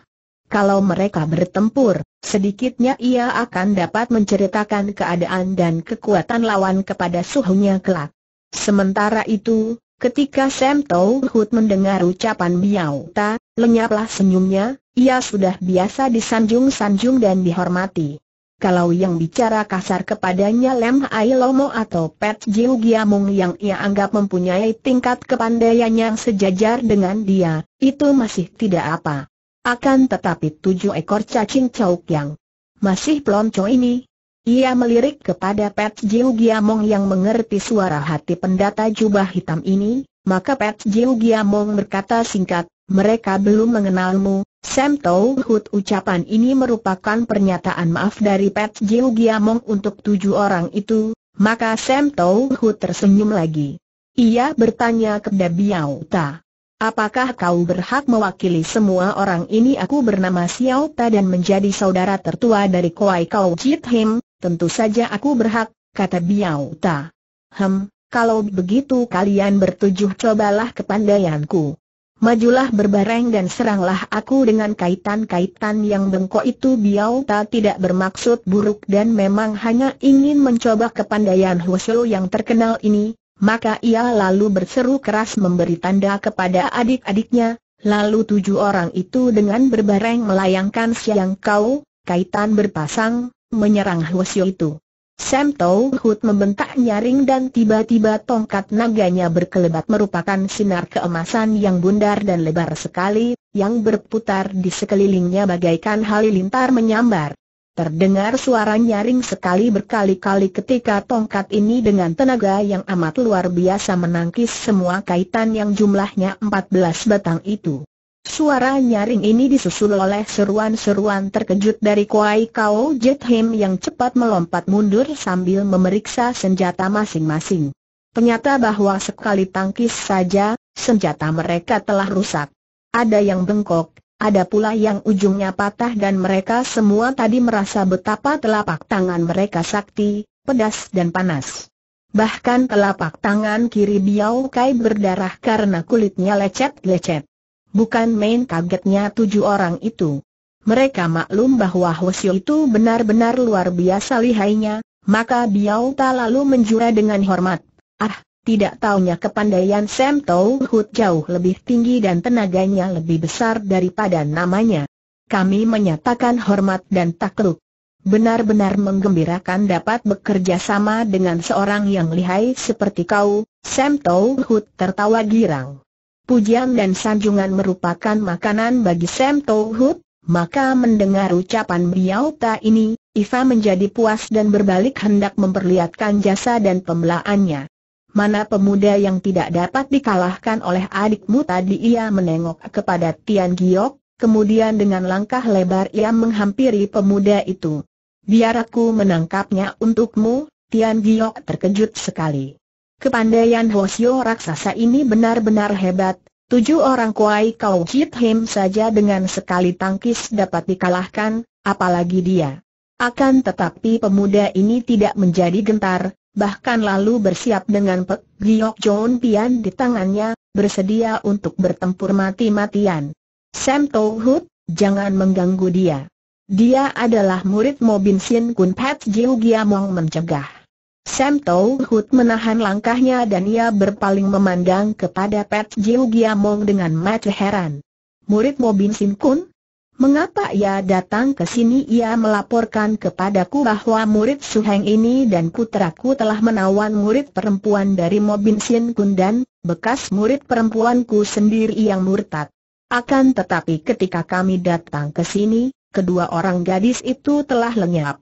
Kalau mereka bertempur, sedikitnya ia akan dapat menceritakan keadaan dan kekuatan lawan kepada suhunya kelak. Sementara itu, ketika Sam Tau Hut mendengar ucapan Biao Ta, lenyaplah senyumnya, ia sudah biasa disanjung-sanjung dan dihormati. Kalau yang bicara kasar kepadanya Lem Hai Lomo atau Pet Jiu Giamung yang ia anggap mempunyai tingkat kepandaian yang sejajar dengan dia, itu masih tidak apa. Akan tetapi tujuh ekor cacing cauk yang masih pelonco ini, ia melirik kepada Pet Jiu Giamong yang mengerti suara hati pendata jubah hitam ini, maka Pet Jiu Giamong berkata singkat, mereka belum mengenalmu, Sam Tau Hut ucapan ini merupakan pernyataan maaf dari Pat Jiu Giamong untuk tujuh orang itu, maka Sam Tau Hut tersenyum lagi. Ia bertanya kepada Biao Ta. Apakah kau berhak mewakili semua orang ini aku bernama Xiao Ta dan menjadi saudara tertua dari Kuai Kau Jit Him, tentu saja aku berhak, kata Biao Ta. Hem, kalau begitu kalian bertujuh cobalah kepandaianku. Majulah berbareng dan seranglah aku dengan kaitan-kaitan yang bengkok itu Biao Ta tidak bermaksud buruk dan memang hanya ingin mencoba kepandaian Husu yang terkenal ini, maka ia lalu berseru keras memberi tanda kepada adik-adiknya, lalu tujuh orang itu dengan berbareng melayangkan siang kau, kaitan berpasang, menyerang Huosio itu. Sam Tau Hut membentak nyaring dan tiba-tiba tongkat naganya berkelebat merupakan sinar keemasan yang bundar dan lebar sekali, yang berputar di sekelilingnya bagaikan halilintar menyambar. Terdengar suara nyaring sekali berkali-kali ketika tongkat ini dengan tenaga yang amat luar biasa menangkis semua kaitan yang jumlahnya 14 batang itu. Suara nyaring ini disusul oleh seruan-seruan terkejut dari Kuai Kao Jet Him yang cepat melompat mundur sambil memeriksa senjata masing-masing. Ternyata bahwa sekali tangkis saja, senjata mereka telah rusak. Ada yang bengkok, ada pula yang ujungnya patah dan mereka semua tadi merasa betapa telapak tangan mereka sakti, pedas dan panas. Bahkan telapak tangan kiri Biao Kai berdarah karena kulitnya lecet-lecet. Bukan main kagetnya tujuh orang itu. Mereka maklum bahwa Hwasyo itu benar-benar luar biasa lihainya, maka Biao Ta lalu menjura dengan hormat. Ah, tidak taunya kepandaian Sam Tau Hut jauh lebih tinggi dan tenaganya lebih besar daripada namanya. Kami menyatakan hormat dan takluk benar-benar menggembirakan dapat bekerja sama dengan seorang yang lihai seperti kau, Sam Tau Hut tertawa girang pujian dan sanjungan merupakan makanan bagi Sam Tohut, maka mendengar ucapan beliau ta ini, Iva menjadi puas dan berbalik hendak memperlihatkan jasa dan pembelaannya. Mana pemuda yang tidak dapat dikalahkan oleh adikmu tadi ia menengok kepada Tian Giok, kemudian dengan langkah lebar ia menghampiri pemuda itu. Biar aku menangkapnya untukmu, Tian Giok terkejut sekali. Kepandaian Hosio raksasa ini benar-benar hebat, tujuh orang Kuai Kau Hit Him saja dengan sekali tangkis dapat dikalahkan, apalagi dia. Akan tetapi pemuda ini tidak menjadi gentar, bahkan lalu bersiap dengan Pek Giok John Pian di tangannya, bersedia untuk bertempur mati-matian. Sam Tau Hut, jangan mengganggu dia. Dia adalah murid Mobin Sin Kun Pat Jiu Giamong mencegah. Sam Tau menahan langkahnya dan ia berpaling memandang kepada Pat Jiu Giamong dengan mata heran. Murid Mobin Sin Kun? Mengapa ia datang ke sini? Ia melaporkan kepadaku bahwa murid Heng ini dan puteraku telah menawan murid perempuan dari Mobin Sin Kun dan bekas murid perempuanku sendiri yang murtad. Akan tetapi ketika kami datang ke sini, kedua orang gadis itu telah lenyap.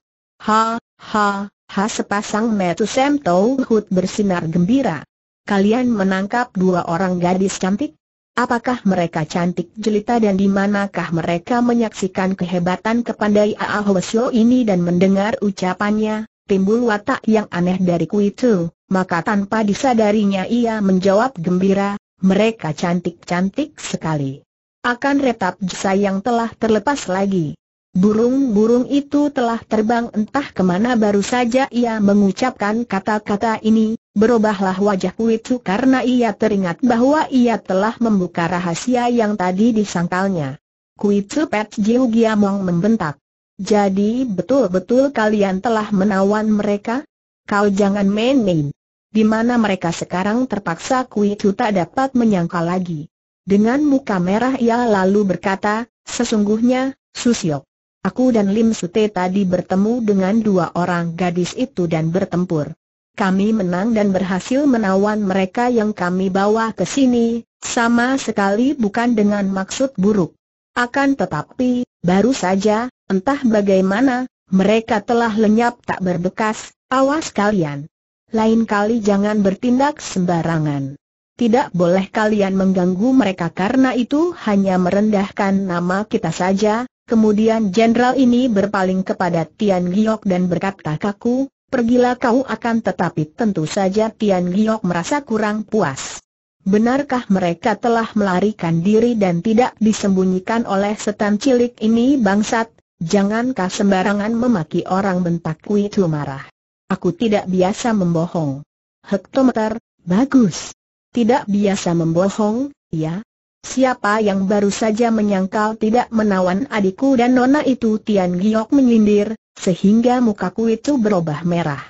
Ha, ha, Ha sepasang Sam Tau Hut bersinar gembira. Kalian menangkap dua orang gadis cantik? Apakah mereka cantik jelita dan di manakah mereka menyaksikan kehebatan kepandaian Sio ini dan mendengar ucapannya, timbul watak yang aneh dari Kuitu, maka tanpa disadarinya ia menjawab gembira, mereka cantik-cantik sekali. Akan retap jasa yang telah terlepas lagi. Burung-burung itu telah terbang entah kemana baru saja ia mengucapkan kata-kata ini, berubahlah wajah Wicu karena ia teringat bahwa ia telah membuka rahasia yang tadi disangkalnya. Kuitu Pet Jiu Giamong membentak. Jadi betul-betul kalian telah menawan mereka? Kau jangan main-main di mana mereka sekarang terpaksa Kuitu tak dapat menyangkal lagi. Dengan muka merah ia lalu berkata, sesungguhnya, Susiok, Aku dan Lim Sute tadi bertemu dengan dua orang gadis itu dan bertempur. Kami menang dan berhasil menawan mereka yang kami bawa ke sini, sama sekali bukan dengan maksud buruk. Akan tetapi, baru saja, entah bagaimana, mereka telah lenyap tak berbekas, awas kalian. Lain kali jangan bertindak sembarangan. Tidak boleh kalian mengganggu mereka karena itu hanya merendahkan nama kita saja, Kemudian jenderal ini berpaling kepada Tian Giok dan berkata kaku, pergilah kau akan tetapi tentu saja Tian Giok merasa kurang puas. Benarkah mereka telah melarikan diri dan tidak disembunyikan oleh setan cilik ini bangsat? Jangankah sembarangan memaki orang bentak Kui marah. Aku tidak biasa membohong. Hektometer, bagus. Tidak biasa membohong, ya, Siapa yang baru saja menyangkal tidak menawan adikku dan nona itu Tian Giok menyindir, sehingga mukaku itu berubah merah.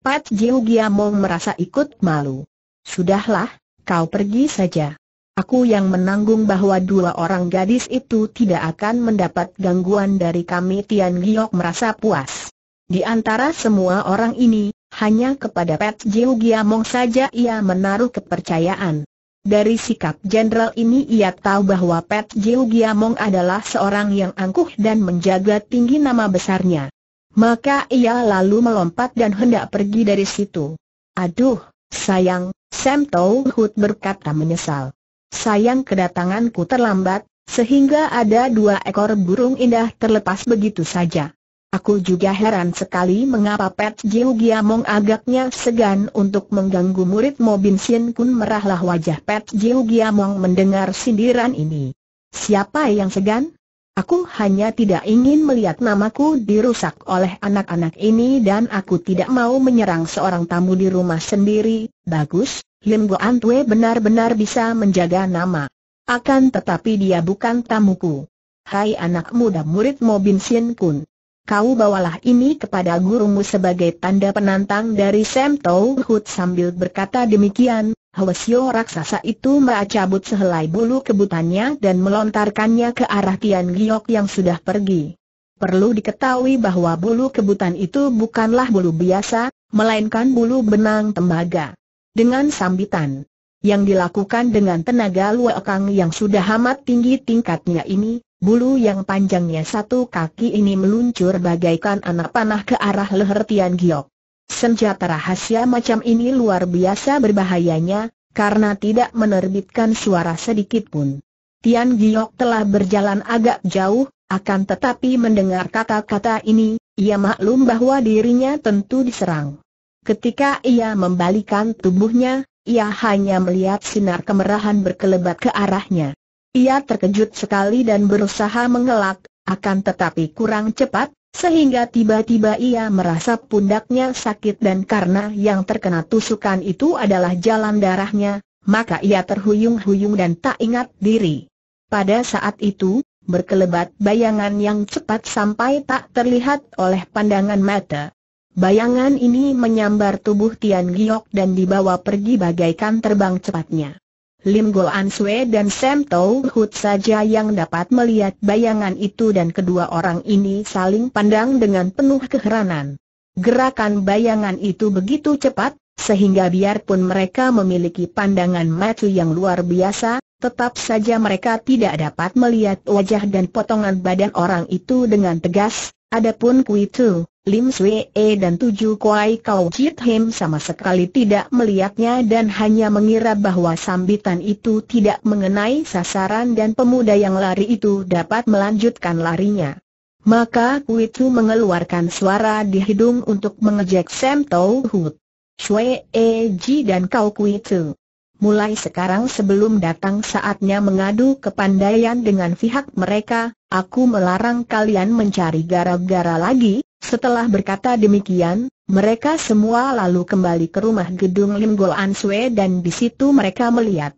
Pat Jiu Giamong merasa ikut malu. Sudahlah, kau pergi saja. Aku yang menanggung bahwa dua orang gadis itu tidak akan mendapat gangguan dari kami Tian Giok merasa puas. Di antara semua orang ini, hanya kepada Pat Jiu Giamong saja ia menaruh kepercayaan. Dari sikap jenderal ini ia tahu bahwa Pet Jiu Giamong adalah seorang yang angkuh dan menjaga tinggi nama besarnya. Maka ia lalu melompat dan hendak pergi dari situ. Aduh, sayang, Sam Tau Hut berkata menyesal. Sayang kedatanganku terlambat, sehingga ada dua ekor burung indah terlepas begitu saja. Aku juga heran sekali mengapa Pet Jiu Giamong agaknya segan untuk mengganggu murid Mobin Sin Kun merahlah wajah Pet Jiu Giamong mendengar sindiran ini. Siapa yang segan? Aku hanya tidak ingin melihat namaku dirusak oleh anak-anak ini dan aku tidak mau menyerang seorang tamu di rumah sendiri. Bagus, Lim Bo Antwe benar-benar bisa menjaga nama. Akan tetapi dia bukan tamuku. Hai anak muda murid Mobin Sin Kun kau bawalah ini kepada gurumu sebagai tanda penantang dari Sam Tau Hut sambil berkata demikian. Hwasyo raksasa itu meracabut sehelai bulu kebutannya dan melontarkannya ke arah Tian Giok yang sudah pergi. Perlu diketahui bahwa bulu kebutan itu bukanlah bulu biasa, melainkan bulu benang tembaga. Dengan sambitan yang dilakukan dengan tenaga Kang yang sudah amat tinggi tingkatnya ini, Bulu yang panjangnya satu kaki ini meluncur bagaikan anak panah ke arah leher Tian Giok. Senjata rahasia macam ini luar biasa berbahayanya, karena tidak menerbitkan suara sedikit pun. Tian Giok telah berjalan agak jauh, akan tetapi mendengar kata-kata ini, ia maklum bahwa dirinya tentu diserang. Ketika ia membalikan tubuhnya, ia hanya melihat sinar kemerahan berkelebat ke arahnya. Ia terkejut sekali dan berusaha mengelak, akan tetapi kurang cepat, sehingga tiba-tiba ia merasa pundaknya sakit dan karena yang terkena tusukan itu adalah jalan darahnya, maka ia terhuyung-huyung dan tak ingat diri. Pada saat itu, berkelebat bayangan yang cepat sampai tak terlihat oleh pandangan mata. Bayangan ini menyambar tubuh Tian Giok dan dibawa pergi bagaikan terbang cepatnya. Lim Gol An Sue dan Sam Tau Hut saja yang dapat melihat bayangan itu dan kedua orang ini saling pandang dengan penuh keheranan. Gerakan bayangan itu begitu cepat, sehingga biarpun mereka memiliki pandangan mata yang luar biasa, tetap saja mereka tidak dapat melihat wajah dan potongan badan orang itu dengan tegas, adapun Kui Tu, Lim Swee e dan tujuh Kuai Kau Chit Him sama sekali tidak melihatnya dan hanya mengira bahwa sambitan itu tidak mengenai sasaran dan pemuda yang lari itu dapat melanjutkan larinya. Maka Kuitu mengeluarkan suara di hidung untuk mengejek Sam Tau Hut. Swee E Ji dan Kau Kuitu. Mulai sekarang sebelum datang saatnya mengadu kepandaian dengan pihak mereka, aku melarang kalian mencari gara-gara lagi, setelah berkata demikian, mereka semua lalu kembali ke rumah gedung Lim Gol An Sue dan di situ mereka melihat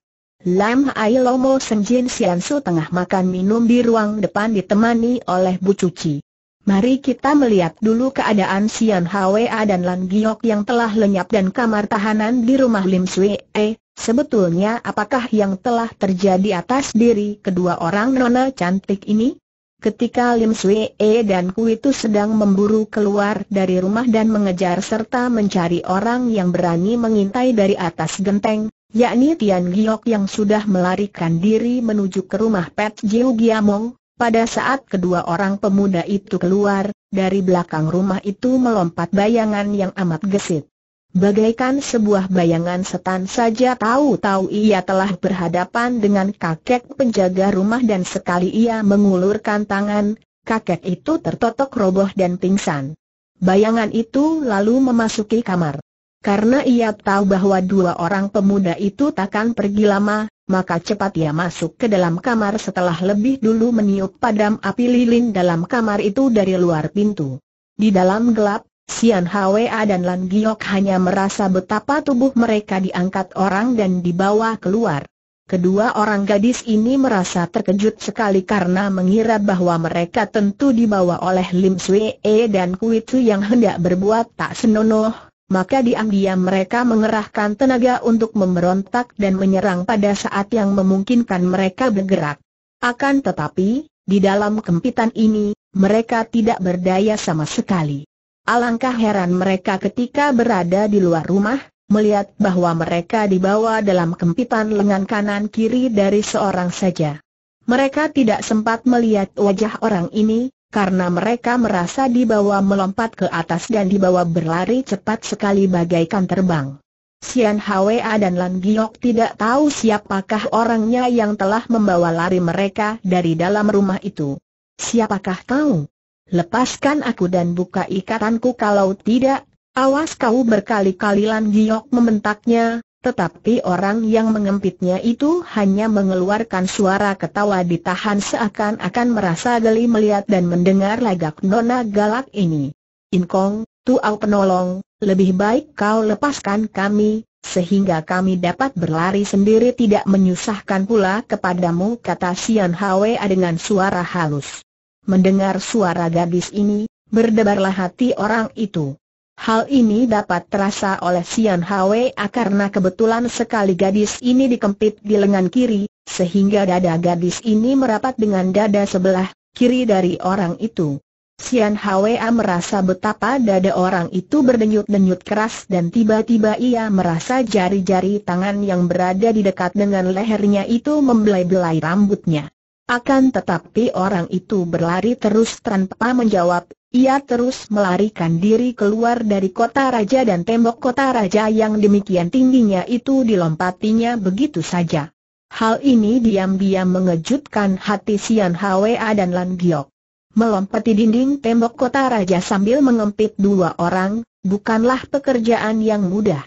Lam Ai Lomo Senjin Sian Su tengah makan minum di ruang depan ditemani oleh Bu Cuci. Mari kita melihat dulu keadaan Sian Hwa dan Lan Giok yang telah lenyap dan kamar tahanan di rumah Lim Sue. Eh, sebetulnya apakah yang telah terjadi atas diri kedua orang nona cantik ini? Ketika Lim Swee dan Ku itu sedang memburu keluar dari rumah dan mengejar serta mencari orang yang berani mengintai dari atas genteng, yakni Tian Giok yang sudah melarikan diri menuju ke rumah Pet Jiu Giamong, pada saat kedua orang pemuda itu keluar, dari belakang rumah itu melompat bayangan yang amat gesit. Bagaikan sebuah bayangan setan saja tahu-tahu ia telah berhadapan dengan kakek penjaga rumah dan sekali ia mengulurkan tangan, kakek itu tertotok roboh dan pingsan. Bayangan itu lalu memasuki kamar. Karena ia tahu bahwa dua orang pemuda itu takkan pergi lama, maka cepat ia masuk ke dalam kamar setelah lebih dulu meniup padam api lilin dalam kamar itu dari luar pintu. Di dalam gelap, Sian Hwa dan Lan Giok hanya merasa betapa tubuh mereka diangkat orang dan dibawa keluar. Kedua orang gadis ini merasa terkejut sekali karena mengira bahwa mereka tentu dibawa oleh Lim Swee dan Kui Tzu yang hendak berbuat tak senonoh, maka diam-diam mereka mengerahkan tenaga untuk memberontak dan menyerang pada saat yang memungkinkan mereka bergerak. Akan tetapi, di dalam kempitan ini, mereka tidak berdaya sama sekali. Alangkah heran mereka ketika berada di luar rumah, melihat bahwa mereka dibawa dalam kempitan lengan kanan kiri dari seorang saja. Mereka tidak sempat melihat wajah orang ini, karena mereka merasa dibawa melompat ke atas dan dibawa berlari cepat sekali bagaikan terbang. Sian Hwa dan Lan Giok tidak tahu siapakah orangnya yang telah membawa lari mereka dari dalam rumah itu. Siapakah kau? Lepaskan aku dan buka ikatanku kalau tidak, awas kau berkali-kali Lan Giok membentaknya, tetapi orang yang mengempitnya itu hanya mengeluarkan suara ketawa ditahan seakan-akan merasa geli melihat dan mendengar lagak nona galak ini. Inkong, tuau penolong, lebih baik kau lepaskan kami, sehingga kami dapat berlari sendiri tidak menyusahkan pula kepadamu kata Sian Hwa dengan suara halus. Mendengar suara gadis ini, berdebarlah hati orang itu. Hal ini dapat terasa oleh Sian Hwa karena kebetulan sekali gadis ini dikempit di lengan kiri, sehingga dada gadis ini merapat dengan dada sebelah kiri dari orang itu. Sian Hwa merasa betapa dada orang itu berdenyut-denyut keras dan tiba-tiba ia merasa jari-jari tangan yang berada di dekat dengan lehernya itu membelai-belai rambutnya. Akan tetapi orang itu berlari terus tanpa menjawab, ia terus melarikan diri keluar dari kota raja dan tembok kota raja yang demikian tingginya itu dilompatinya begitu saja. Hal ini diam-diam mengejutkan hati Sian Hwa dan Lan Giok. Melompati dinding tembok kota raja sambil mengempit dua orang, bukanlah pekerjaan yang mudah.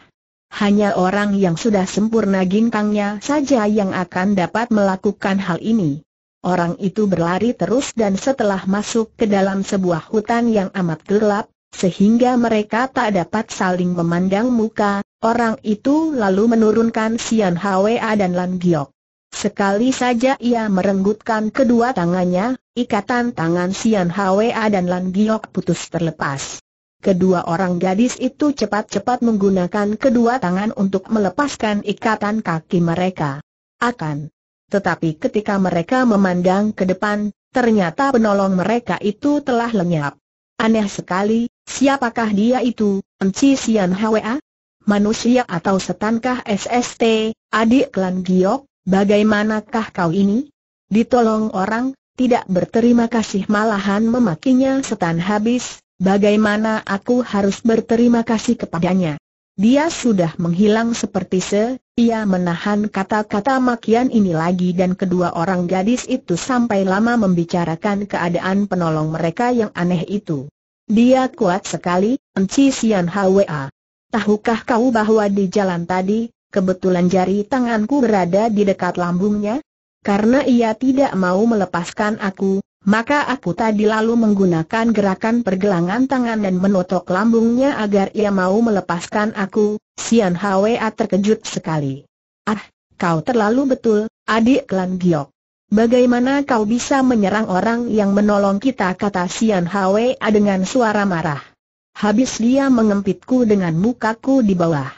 Hanya orang yang sudah sempurna ginkangnya saja yang akan dapat melakukan hal ini. Orang itu berlari terus dan setelah masuk ke dalam sebuah hutan yang amat gelap, sehingga mereka tak dapat saling memandang muka, orang itu lalu menurunkan Sian Hwa dan Lan Giok. Sekali saja ia merenggutkan kedua tangannya, ikatan tangan Sian Hwa dan Lan Giok putus terlepas. Kedua orang gadis itu cepat-cepat menggunakan kedua tangan untuk melepaskan ikatan kaki mereka. Akan tetapi ketika mereka memandang ke depan, ternyata penolong mereka itu telah lenyap. Aneh sekali, siapakah dia itu, Enci Sian Hwa? Manusia atau setankah SST, adik klan Giok, bagaimanakah kau ini? Ditolong orang, tidak berterima kasih malahan memakinya setan habis, bagaimana aku harus berterima kasih kepadanya? Dia sudah menghilang seperti se, ia menahan kata-kata makian ini lagi dan kedua orang gadis itu sampai lama membicarakan keadaan penolong mereka yang aneh itu. Dia kuat sekali, Enci Sian Hwa. Tahukah kau bahwa di jalan tadi, kebetulan jari tanganku berada di dekat lambungnya? Karena ia tidak mau melepaskan aku, maka aku tadi lalu menggunakan gerakan pergelangan tangan dan menotok lambungnya agar ia mau melepaskan aku, Sian Hwa terkejut sekali. Ah, kau terlalu betul, adik klan Giok. Bagaimana kau bisa menyerang orang yang menolong kita kata Sian Hwa dengan suara marah. Habis dia mengempitku dengan mukaku di bawah.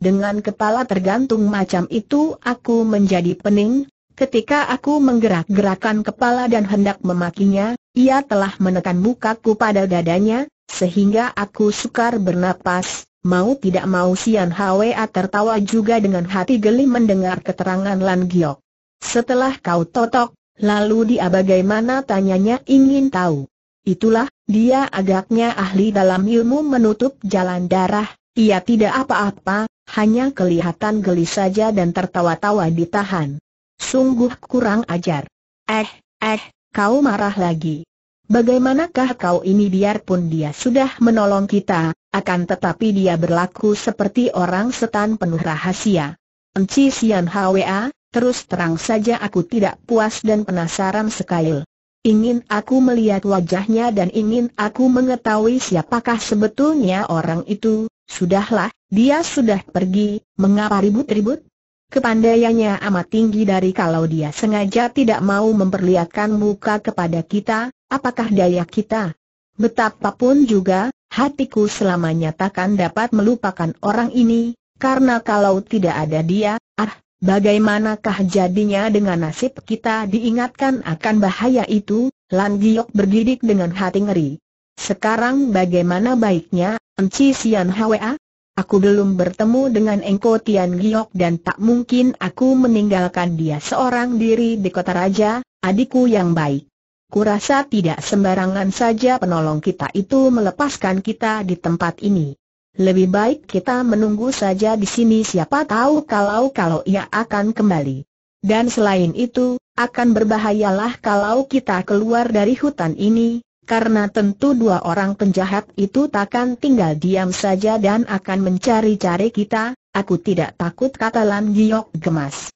Dengan kepala tergantung macam itu aku menjadi pening, Ketika aku menggerak-gerakan kepala dan hendak memakinya, ia telah menekan mukaku pada dadanya, sehingga aku sukar bernapas, mau tidak mau Sian Hwa tertawa juga dengan hati geli mendengar keterangan Lan Giok. Setelah kau totok, lalu dia bagaimana tanyanya ingin tahu. Itulah, dia agaknya ahli dalam ilmu menutup jalan darah, ia tidak apa-apa, hanya kelihatan geli saja dan tertawa-tawa ditahan. Sungguh kurang ajar. Eh, eh, kau marah lagi. Bagaimanakah kau ini biarpun dia sudah menolong kita, akan tetapi dia berlaku seperti orang setan penuh rahasia. Enci Sian Hwa, terus terang saja aku tidak puas dan penasaran sekali. Ingin aku melihat wajahnya dan ingin aku mengetahui siapakah sebetulnya orang itu. Sudahlah, dia sudah pergi, mengapa ribut-ribut? Kepandaiannya amat tinggi dari kalau dia sengaja tidak mau memperlihatkan muka kepada kita, apakah daya kita? Betapapun juga, hatiku selamanya takkan dapat melupakan orang ini, karena kalau tidak ada dia, ah, bagaimanakah jadinya dengan nasib kita diingatkan akan bahaya itu, Lan Giok berdidik dengan hati ngeri. Sekarang bagaimana baiknya, Enci Sian Hwa? Aku belum bertemu dengan Engko Tian Giok dan tak mungkin aku meninggalkan dia seorang diri di kota raja, adikku yang baik. Kurasa tidak sembarangan saja penolong kita itu melepaskan kita di tempat ini. Lebih baik kita menunggu saja di sini siapa tahu kalau-kalau ia akan kembali. Dan selain itu, akan berbahayalah kalau kita keluar dari hutan ini, karena tentu dua orang penjahat itu takkan tinggal diam saja dan akan mencari-cari kita, aku tidak takut kata Lan Giok gemas.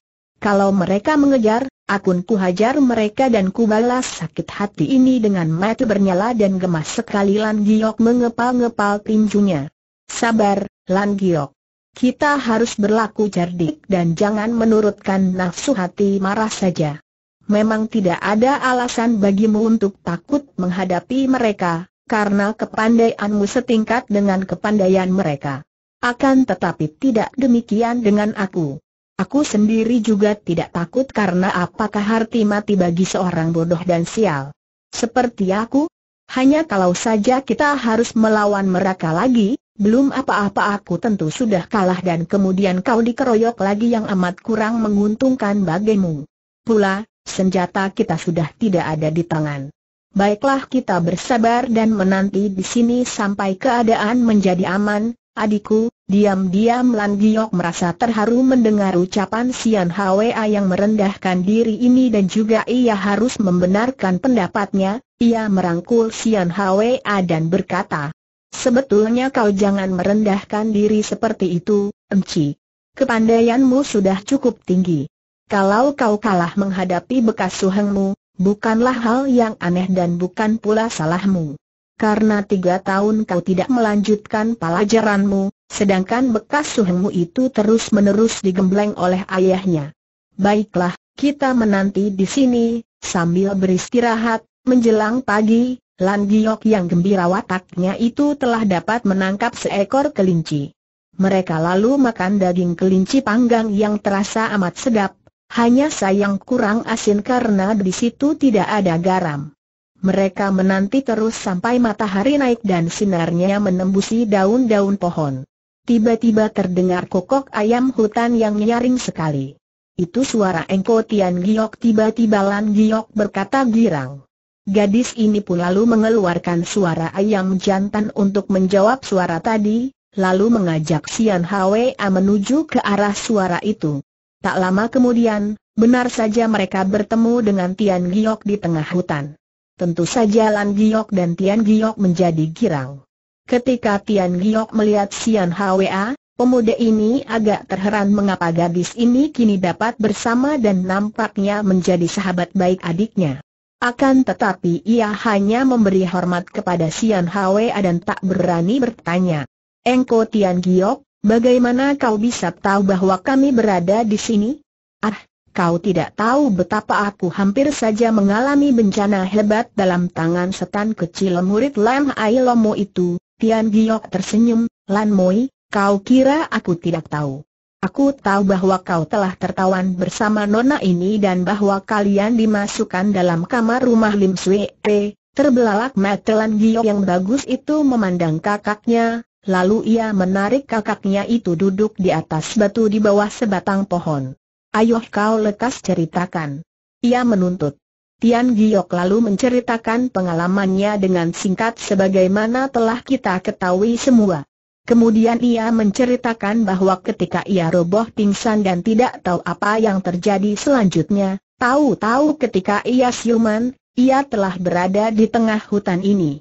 Kalau mereka mengejar, akun ku hajar mereka dan ku balas sakit hati ini dengan mata bernyala dan gemas sekali Lan Giok mengepal-ngepal tinjunya. Sabar, Lan Giok. Kita harus berlaku cerdik dan jangan menurutkan nafsu hati marah saja memang tidak ada alasan bagimu untuk takut menghadapi mereka, karena kepandaianmu setingkat dengan kepandaian mereka. Akan tetapi tidak demikian dengan aku. Aku sendiri juga tidak takut karena apakah arti mati bagi seorang bodoh dan sial. Seperti aku, hanya kalau saja kita harus melawan mereka lagi, belum apa-apa aku tentu sudah kalah dan kemudian kau dikeroyok lagi yang amat kurang menguntungkan bagimu. Pula, senjata kita sudah tidak ada di tangan. Baiklah kita bersabar dan menanti di sini sampai keadaan menjadi aman, adikku, diam-diam Lan Giok merasa terharu mendengar ucapan Sian Hwa yang merendahkan diri ini dan juga ia harus membenarkan pendapatnya, ia merangkul Sian Hwa dan berkata, Sebetulnya kau jangan merendahkan diri seperti itu, Enci. Kepandaianmu sudah cukup tinggi. Kalau kau kalah menghadapi bekas suhengmu, bukanlah hal yang aneh dan bukan pula salahmu. Karena tiga tahun kau tidak melanjutkan pelajaranmu, sedangkan bekas suhengmu itu terus-menerus digembleng oleh ayahnya. Baiklah, kita menanti di sini, sambil beristirahat, menjelang pagi, Lan Giok yang gembira wataknya itu telah dapat menangkap seekor kelinci. Mereka lalu makan daging kelinci panggang yang terasa amat sedap, hanya sayang kurang asin karena di situ tidak ada garam. Mereka menanti terus sampai matahari naik dan sinarnya menembusi daun-daun pohon. Tiba-tiba terdengar kokok ayam hutan yang nyaring sekali. Itu suara Engko Tian Giok tiba-tiba Lan Giok berkata girang. Gadis ini pun lalu mengeluarkan suara ayam jantan untuk menjawab suara tadi, lalu mengajak Sian Hwa menuju ke arah suara itu. Tak lama kemudian, benar saja mereka bertemu dengan Tian Giok di tengah hutan. Tentu saja Lan Giok dan Tian Giok menjadi girang. Ketika Tian Giok melihat Sian Hwa, pemuda ini agak terheran mengapa gadis ini kini dapat bersama dan nampaknya menjadi sahabat baik adiknya. Akan tetapi ia hanya memberi hormat kepada Sian Hwa dan tak berani bertanya. Engko Tian Giok, Bagaimana kau bisa tahu bahwa kami berada di sini? Ah, kau tidak tahu betapa aku hampir saja mengalami bencana hebat dalam tangan setan kecil murid Lam Ai Lomo itu. Tian Giok tersenyum, Lan Moi, kau kira aku tidak tahu? Aku tahu bahwa kau telah tertawan bersama nona ini dan bahwa kalian dimasukkan dalam kamar rumah Lim Sui Pe. Terbelalak mata Lan yang bagus itu memandang kakaknya, Lalu ia menarik kakaknya itu duduk di atas batu di bawah sebatang pohon. Ayo kau lekas ceritakan. Ia menuntut. Tian Giok lalu menceritakan pengalamannya dengan singkat sebagaimana telah kita ketahui semua. Kemudian ia menceritakan bahwa ketika ia roboh pingsan dan tidak tahu apa yang terjadi selanjutnya, tahu-tahu ketika ia siuman, ia telah berada di tengah hutan ini.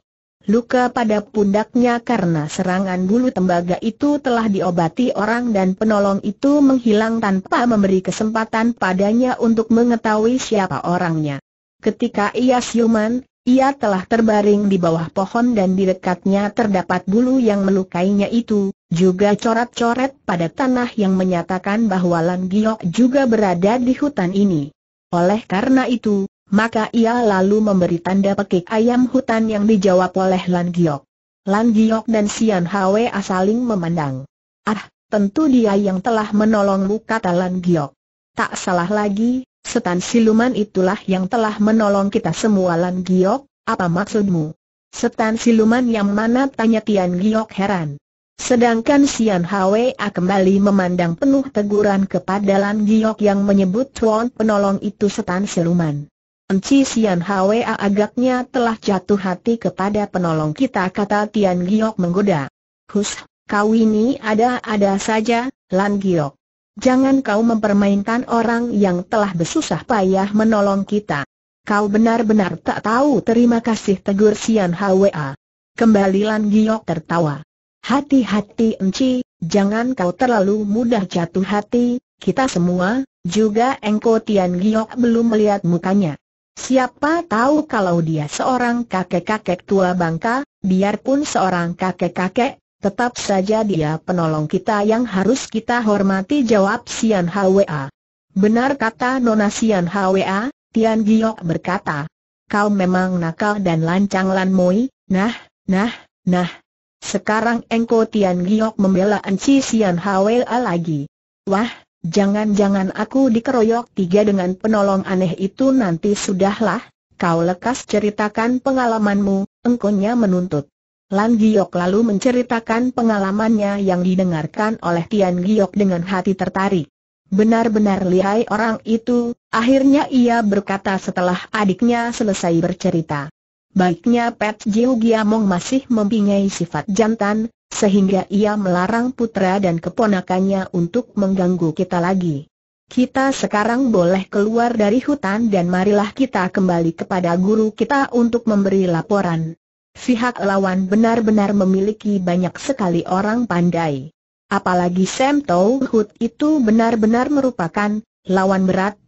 Luka pada pundaknya karena serangan bulu tembaga itu telah diobati orang dan penolong itu menghilang tanpa memberi kesempatan padanya untuk mengetahui siapa orangnya. Ketika ia siuman, ia telah terbaring di bawah pohon dan di dekatnya terdapat bulu yang melukainya itu, juga coret-coret pada tanah yang menyatakan bahwa Lan Giok juga berada di hutan ini. Oleh karena itu, maka ia lalu memberi tanda pekik ayam hutan yang dijawab oleh Lan Giok. Lan Giok dan Sian Hwe saling memandang. Ah, tentu dia yang telah menolongmu kata Lan Giok. Tak salah lagi, setan siluman itulah yang telah menolong kita semua Lan Giok, apa maksudmu? Setan siluman yang mana tanya Tian Giok heran. Sedangkan Sian Hwe kembali memandang penuh teguran kepada Lan Giok yang menyebut Tuan penolong itu setan siluman. Enci Sian Hwa agaknya telah jatuh hati kepada penolong kita kata Tian Giok menggoda. Hus, kau ini ada-ada saja, Lan Giok. Jangan kau mempermainkan orang yang telah bersusah payah menolong kita. Kau benar-benar tak tahu terima kasih tegur Sian Hwa. Kembali Lan Giok tertawa. Hati-hati Enci, jangan kau terlalu mudah jatuh hati, kita semua, juga Engko Tian Giok belum melihat mukanya. Siapa tahu kalau dia seorang kakek-kakek tua bangka, biarpun seorang kakek-kakek, tetap saja dia penolong kita yang harus kita hormati jawab Sian Hwa. Benar kata Nona Sian Hwa, Tian Giok berkata. Kau memang nakal dan lancang Lan Moi, nah, nah, nah. Sekarang Engko Tian Giok membela Enci Sian Hwa lagi. Wah, Jangan-jangan aku dikeroyok tiga dengan penolong aneh itu nanti sudahlah, kau lekas ceritakan pengalamanmu, engkonya menuntut. Lan Giok lalu menceritakan pengalamannya yang didengarkan oleh Tian Giok dengan hati tertarik. Benar-benar lihai orang itu, akhirnya ia berkata setelah adiknya selesai bercerita. Baiknya Pet Jiu Giamong masih mempunyai sifat jantan, sehingga ia melarang putra dan keponakannya untuk mengganggu kita lagi. Kita sekarang boleh keluar dari hutan dan marilah kita kembali kepada guru kita untuk memberi laporan. Pihak lawan benar-benar memiliki banyak sekali orang pandai. Apalagi Sam Tau Hut itu benar-benar merupakan lawan berat.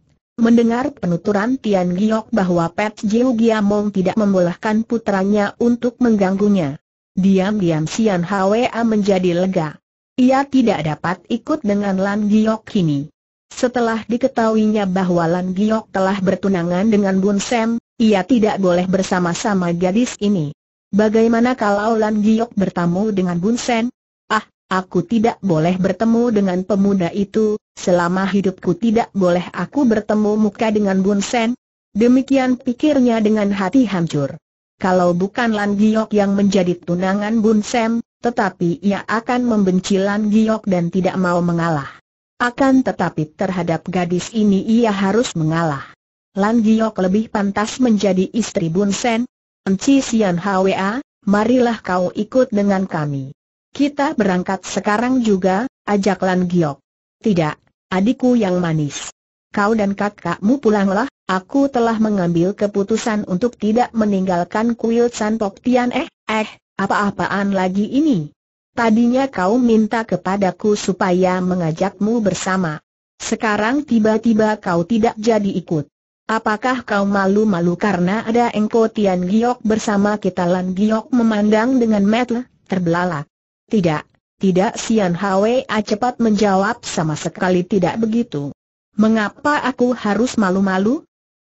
Mendengar penuturan Tian Giok bahwa Pet Jiu Giamong tidak membolehkan putranya untuk mengganggunya. Diam-diam Sian Hwa menjadi lega. Ia tidak dapat ikut dengan Lan Giok kini. Setelah diketahuinya bahwa Lan Giok telah bertunangan dengan Bun Sam, ia tidak boleh bersama-sama gadis ini. Bagaimana kalau Lan Giok bertemu dengan Bun Sam? Ah, aku tidak boleh bertemu dengan pemuda itu, selama hidupku tidak boleh aku bertemu muka dengan Bun Sam. Demikian pikirnya dengan hati hancur kalau bukan Lan Giok yang menjadi tunangan Bun Sem, tetapi ia akan membenci Lan Giok dan tidak mau mengalah. Akan tetapi terhadap gadis ini ia harus mengalah. Lan Giok lebih pantas menjadi istri Bun Sen. Enci Sian Hwa, marilah kau ikut dengan kami. Kita berangkat sekarang juga, ajak Lan Giok. Tidak, adikku yang manis. Kau dan kakakmu pulanglah, Aku telah mengambil keputusan untuk tidak meninggalkan kuil San Pok Tian eh, eh, apa-apaan lagi ini? Tadinya kau minta kepadaku supaya mengajakmu bersama. Sekarang tiba-tiba kau tidak jadi ikut. Apakah kau malu-malu karena ada Engko Tian Giok bersama kita Lan Giok memandang dengan metel, terbelalak? Tidak, tidak Sian Hwa cepat menjawab sama sekali tidak begitu. Mengapa aku harus malu-malu?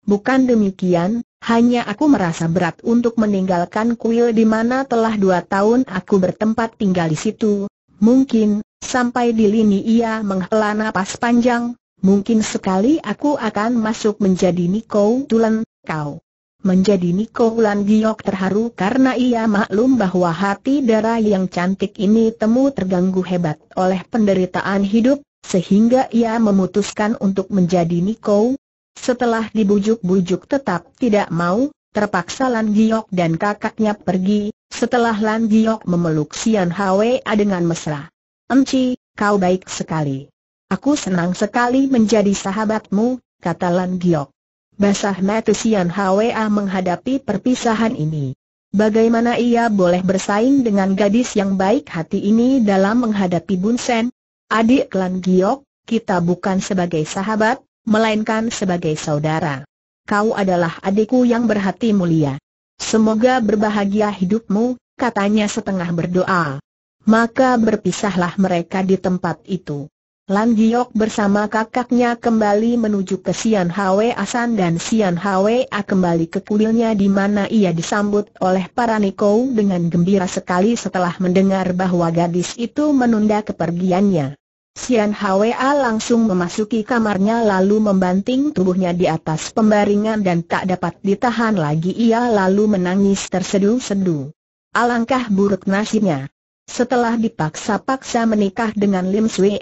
Bukan demikian, hanya aku merasa berat untuk meninggalkan kuil di mana telah dua tahun aku bertempat tinggal di situ. Mungkin, sampai di lini ia menghela napas panjang, mungkin sekali aku akan masuk menjadi Niko Tulen, kau. Menjadi Niko Lan Giok terharu karena ia maklum bahwa hati darah yang cantik ini temu terganggu hebat oleh penderitaan hidup, sehingga ia memutuskan untuk menjadi Niko setelah dibujuk-bujuk tetap tidak mau, terpaksa Lan Giok dan kakaknya pergi, setelah Lan Giok memeluk Sian Hwa dengan mesra. Enci, kau baik sekali. Aku senang sekali menjadi sahabatmu, kata Lan Giok. Basah mata Sian Hwa menghadapi perpisahan ini. Bagaimana ia boleh bersaing dengan gadis yang baik hati ini dalam menghadapi Bun Sen? Adik Lan Giok, kita bukan sebagai sahabat, melainkan sebagai saudara. Kau adalah adikku yang berhati mulia. Semoga berbahagia hidupmu, katanya setengah berdoa. Maka berpisahlah mereka di tempat itu. Lan Giok bersama kakaknya kembali menuju ke Sian Hwe Asan dan Sian Hwe A kembali ke kuilnya di mana ia disambut oleh para Nikou dengan gembira sekali setelah mendengar bahwa gadis itu menunda kepergiannya. Sian Hwa langsung memasuki kamarnya lalu membanting tubuhnya di atas pembaringan dan tak dapat ditahan lagi ia lalu menangis tersedu-sedu. Alangkah buruk nasibnya. Setelah dipaksa-paksa menikah dengan Lim Swee,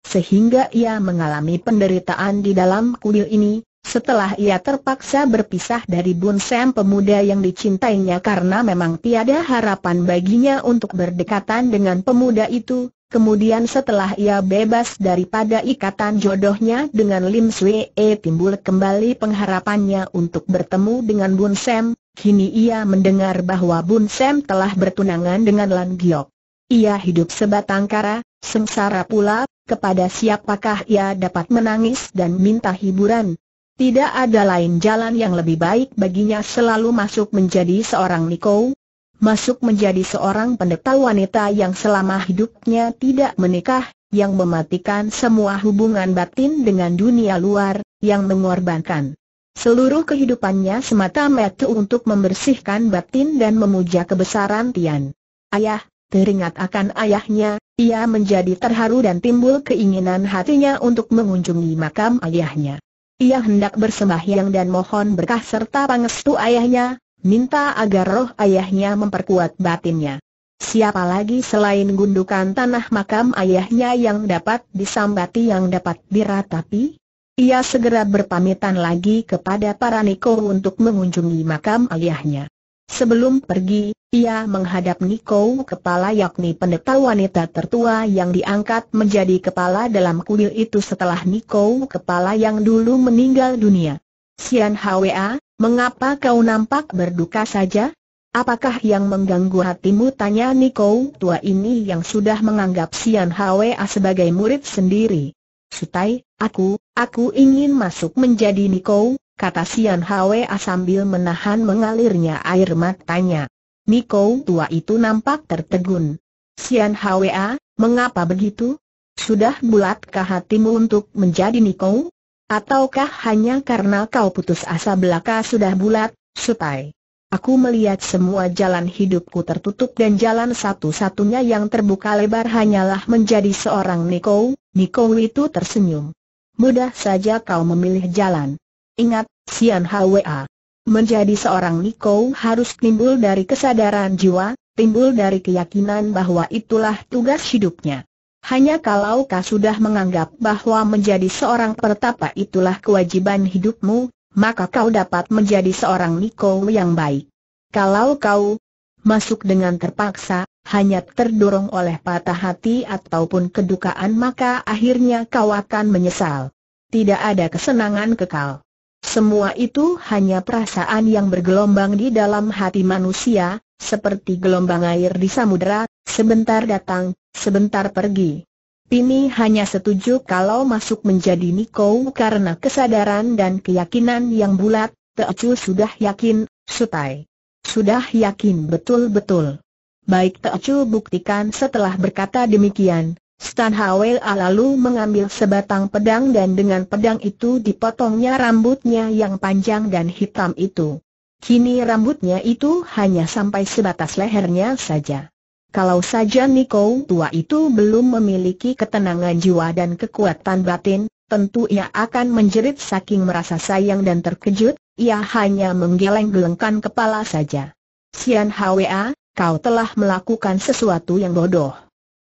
sehingga ia mengalami penderitaan di dalam kuil ini, setelah ia terpaksa berpisah dari Bun Sam pemuda yang dicintainya karena memang tiada harapan baginya untuk berdekatan dengan pemuda itu, Kemudian setelah ia bebas daripada ikatan jodohnya dengan Lim Swee timbul kembali pengharapannya untuk bertemu dengan Bun Sam, kini ia mendengar bahwa Bun Sam telah bertunangan dengan Lan Giok. Ia hidup sebatang kara, sengsara pula, kepada siapakah ia dapat menangis dan minta hiburan. Tidak ada lain jalan yang lebih baik baginya selalu masuk menjadi seorang Niko, masuk menjadi seorang pendeta wanita yang selama hidupnya tidak menikah, yang mematikan semua hubungan batin dengan dunia luar, yang mengorbankan seluruh kehidupannya semata-mata untuk membersihkan batin dan memuja kebesaran Tian. Ayah, teringat akan ayahnya, ia menjadi terharu dan timbul keinginan hatinya untuk mengunjungi makam ayahnya. Ia hendak bersembahyang dan mohon berkah serta pangestu ayahnya, minta agar roh ayahnya memperkuat batinnya. Siapa lagi selain gundukan tanah makam ayahnya yang dapat disambati yang dapat diratapi? Ia segera berpamitan lagi kepada para Niko untuk mengunjungi makam ayahnya. Sebelum pergi, ia menghadap Niko kepala yakni pendeta wanita tertua yang diangkat menjadi kepala dalam kuil itu setelah Niko kepala yang dulu meninggal dunia. Sian Hwa, Mengapa kau nampak berduka saja? Apakah yang mengganggu hatimu? Tanya Niko tua ini yang sudah menganggap Sian Hwa sebagai murid sendiri. Sutai, aku, aku ingin masuk menjadi Niko, kata Sian Hwa sambil menahan mengalirnya air matanya. Niko tua itu nampak tertegun. Sian Hwa, mengapa begitu? Sudah bulatkah hatimu untuk menjadi Niko? Ataukah hanya karena kau putus asa belaka sudah bulat, supai? Aku melihat semua jalan hidupku tertutup dan jalan satu-satunya yang terbuka lebar hanyalah menjadi seorang Niko, Niko itu tersenyum. Mudah saja kau memilih jalan. Ingat, Sian Hwa. Menjadi seorang Niko harus timbul dari kesadaran jiwa, timbul dari keyakinan bahwa itulah tugas hidupnya. Hanya kalau kau sudah menganggap bahwa menjadi seorang pertapa itulah kewajiban hidupmu, maka kau dapat menjadi seorang Niko yang baik. Kalau kau masuk dengan terpaksa, hanya terdorong oleh patah hati ataupun kedukaan maka akhirnya kau akan menyesal. Tidak ada kesenangan kekal. Semua itu hanya perasaan yang bergelombang di dalam hati manusia, seperti gelombang air di samudera, sebentar datang, sebentar pergi. Pini hanya setuju kalau masuk menjadi Niko karena kesadaran dan keyakinan yang bulat, Teocu sudah yakin, Sutai. Sudah yakin betul-betul. Baik Teocu buktikan setelah berkata demikian, Stan Hawel lalu mengambil sebatang pedang dan dengan pedang itu dipotongnya rambutnya yang panjang dan hitam itu. Kini rambutnya itu hanya sampai sebatas lehernya saja. Kalau saja Niko tua itu belum memiliki ketenangan jiwa dan kekuatan batin, tentu ia akan menjerit saking merasa sayang dan terkejut, ia hanya menggeleng-gelengkan kepala saja. Sian Hwa, kau telah melakukan sesuatu yang bodoh.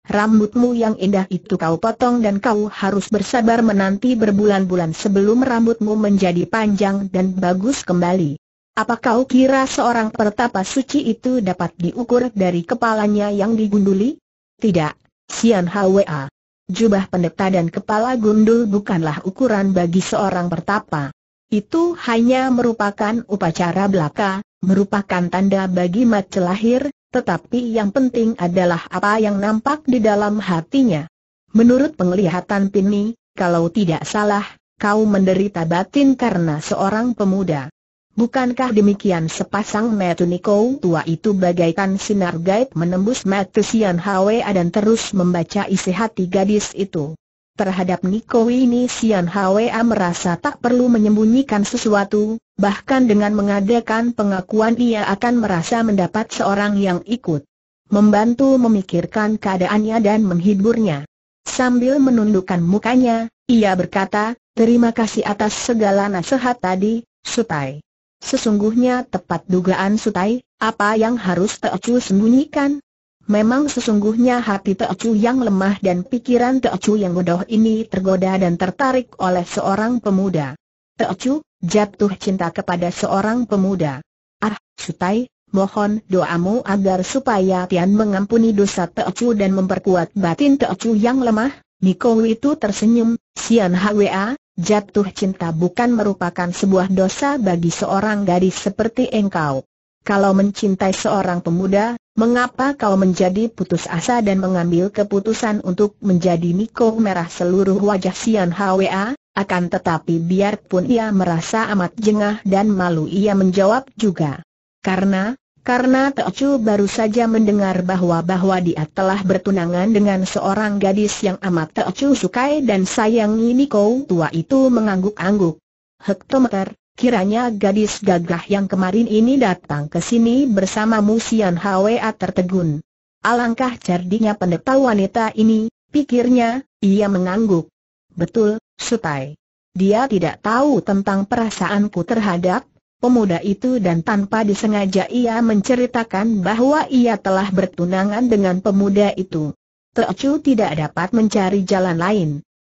Rambutmu yang indah itu kau potong dan kau harus bersabar menanti berbulan-bulan sebelum rambutmu menjadi panjang dan bagus kembali. Apa kau kira seorang pertapa suci itu dapat diukur dari kepalanya yang digunduli? Tidak, Sian Hwa. Jubah pendeta dan kepala gundul bukanlah ukuran bagi seorang pertapa. Itu hanya merupakan upacara belaka, merupakan tanda bagi mat lahir, tetapi yang penting adalah apa yang nampak di dalam hatinya. Menurut penglihatan Pini, kalau tidak salah, kau menderita batin karena seorang pemuda. Bukankah demikian sepasang Metuniko tua itu bagaikan sinar gaib menembus mata Sian Hwa dan terus membaca isi hati gadis itu? Terhadap Niko ini Sian Hwa merasa tak perlu menyembunyikan sesuatu, bahkan dengan mengadakan pengakuan ia akan merasa mendapat seorang yang ikut membantu memikirkan keadaannya dan menghiburnya. Sambil menundukkan mukanya, ia berkata, terima kasih atas segala nasihat tadi, Sutai. Sesungguhnya tepat dugaan Sutai, apa yang harus Teocu sembunyikan? Memang sesungguhnya hati Teocu yang lemah dan pikiran Teocu yang bodoh ini tergoda dan tertarik oleh seorang pemuda. Teocu, jatuh cinta kepada seorang pemuda. Ah, Sutai, mohon doamu agar supaya Tian mengampuni dosa Teocu dan memperkuat batin Teocu yang lemah. Niko itu tersenyum, Sian Hwa, jatuh cinta bukan merupakan sebuah dosa bagi seorang gadis seperti engkau. Kalau mencintai seorang pemuda, mengapa kau menjadi putus asa dan mengambil keputusan untuk menjadi Niko merah seluruh wajah Sian Hwa? Akan tetapi biarpun ia merasa amat jengah dan malu ia menjawab juga. Karena, karena Teocu baru saja mendengar bahwa-bahwa dia telah bertunangan dengan seorang gadis yang amat Teocu sukai dan sayangi Niko tua itu mengangguk-angguk. Hektometer, kiranya gadis gagah yang kemarin ini datang ke sini bersama Musian Hwa tertegun. Alangkah cerdiknya pendeta wanita ini, pikirnya, ia mengangguk. Betul, Sutai. Dia tidak tahu tentang perasaanku terhadap pemuda itu dan tanpa disengaja ia menceritakan bahwa ia telah bertunangan dengan pemuda itu. Teocu tidak dapat mencari jalan lain.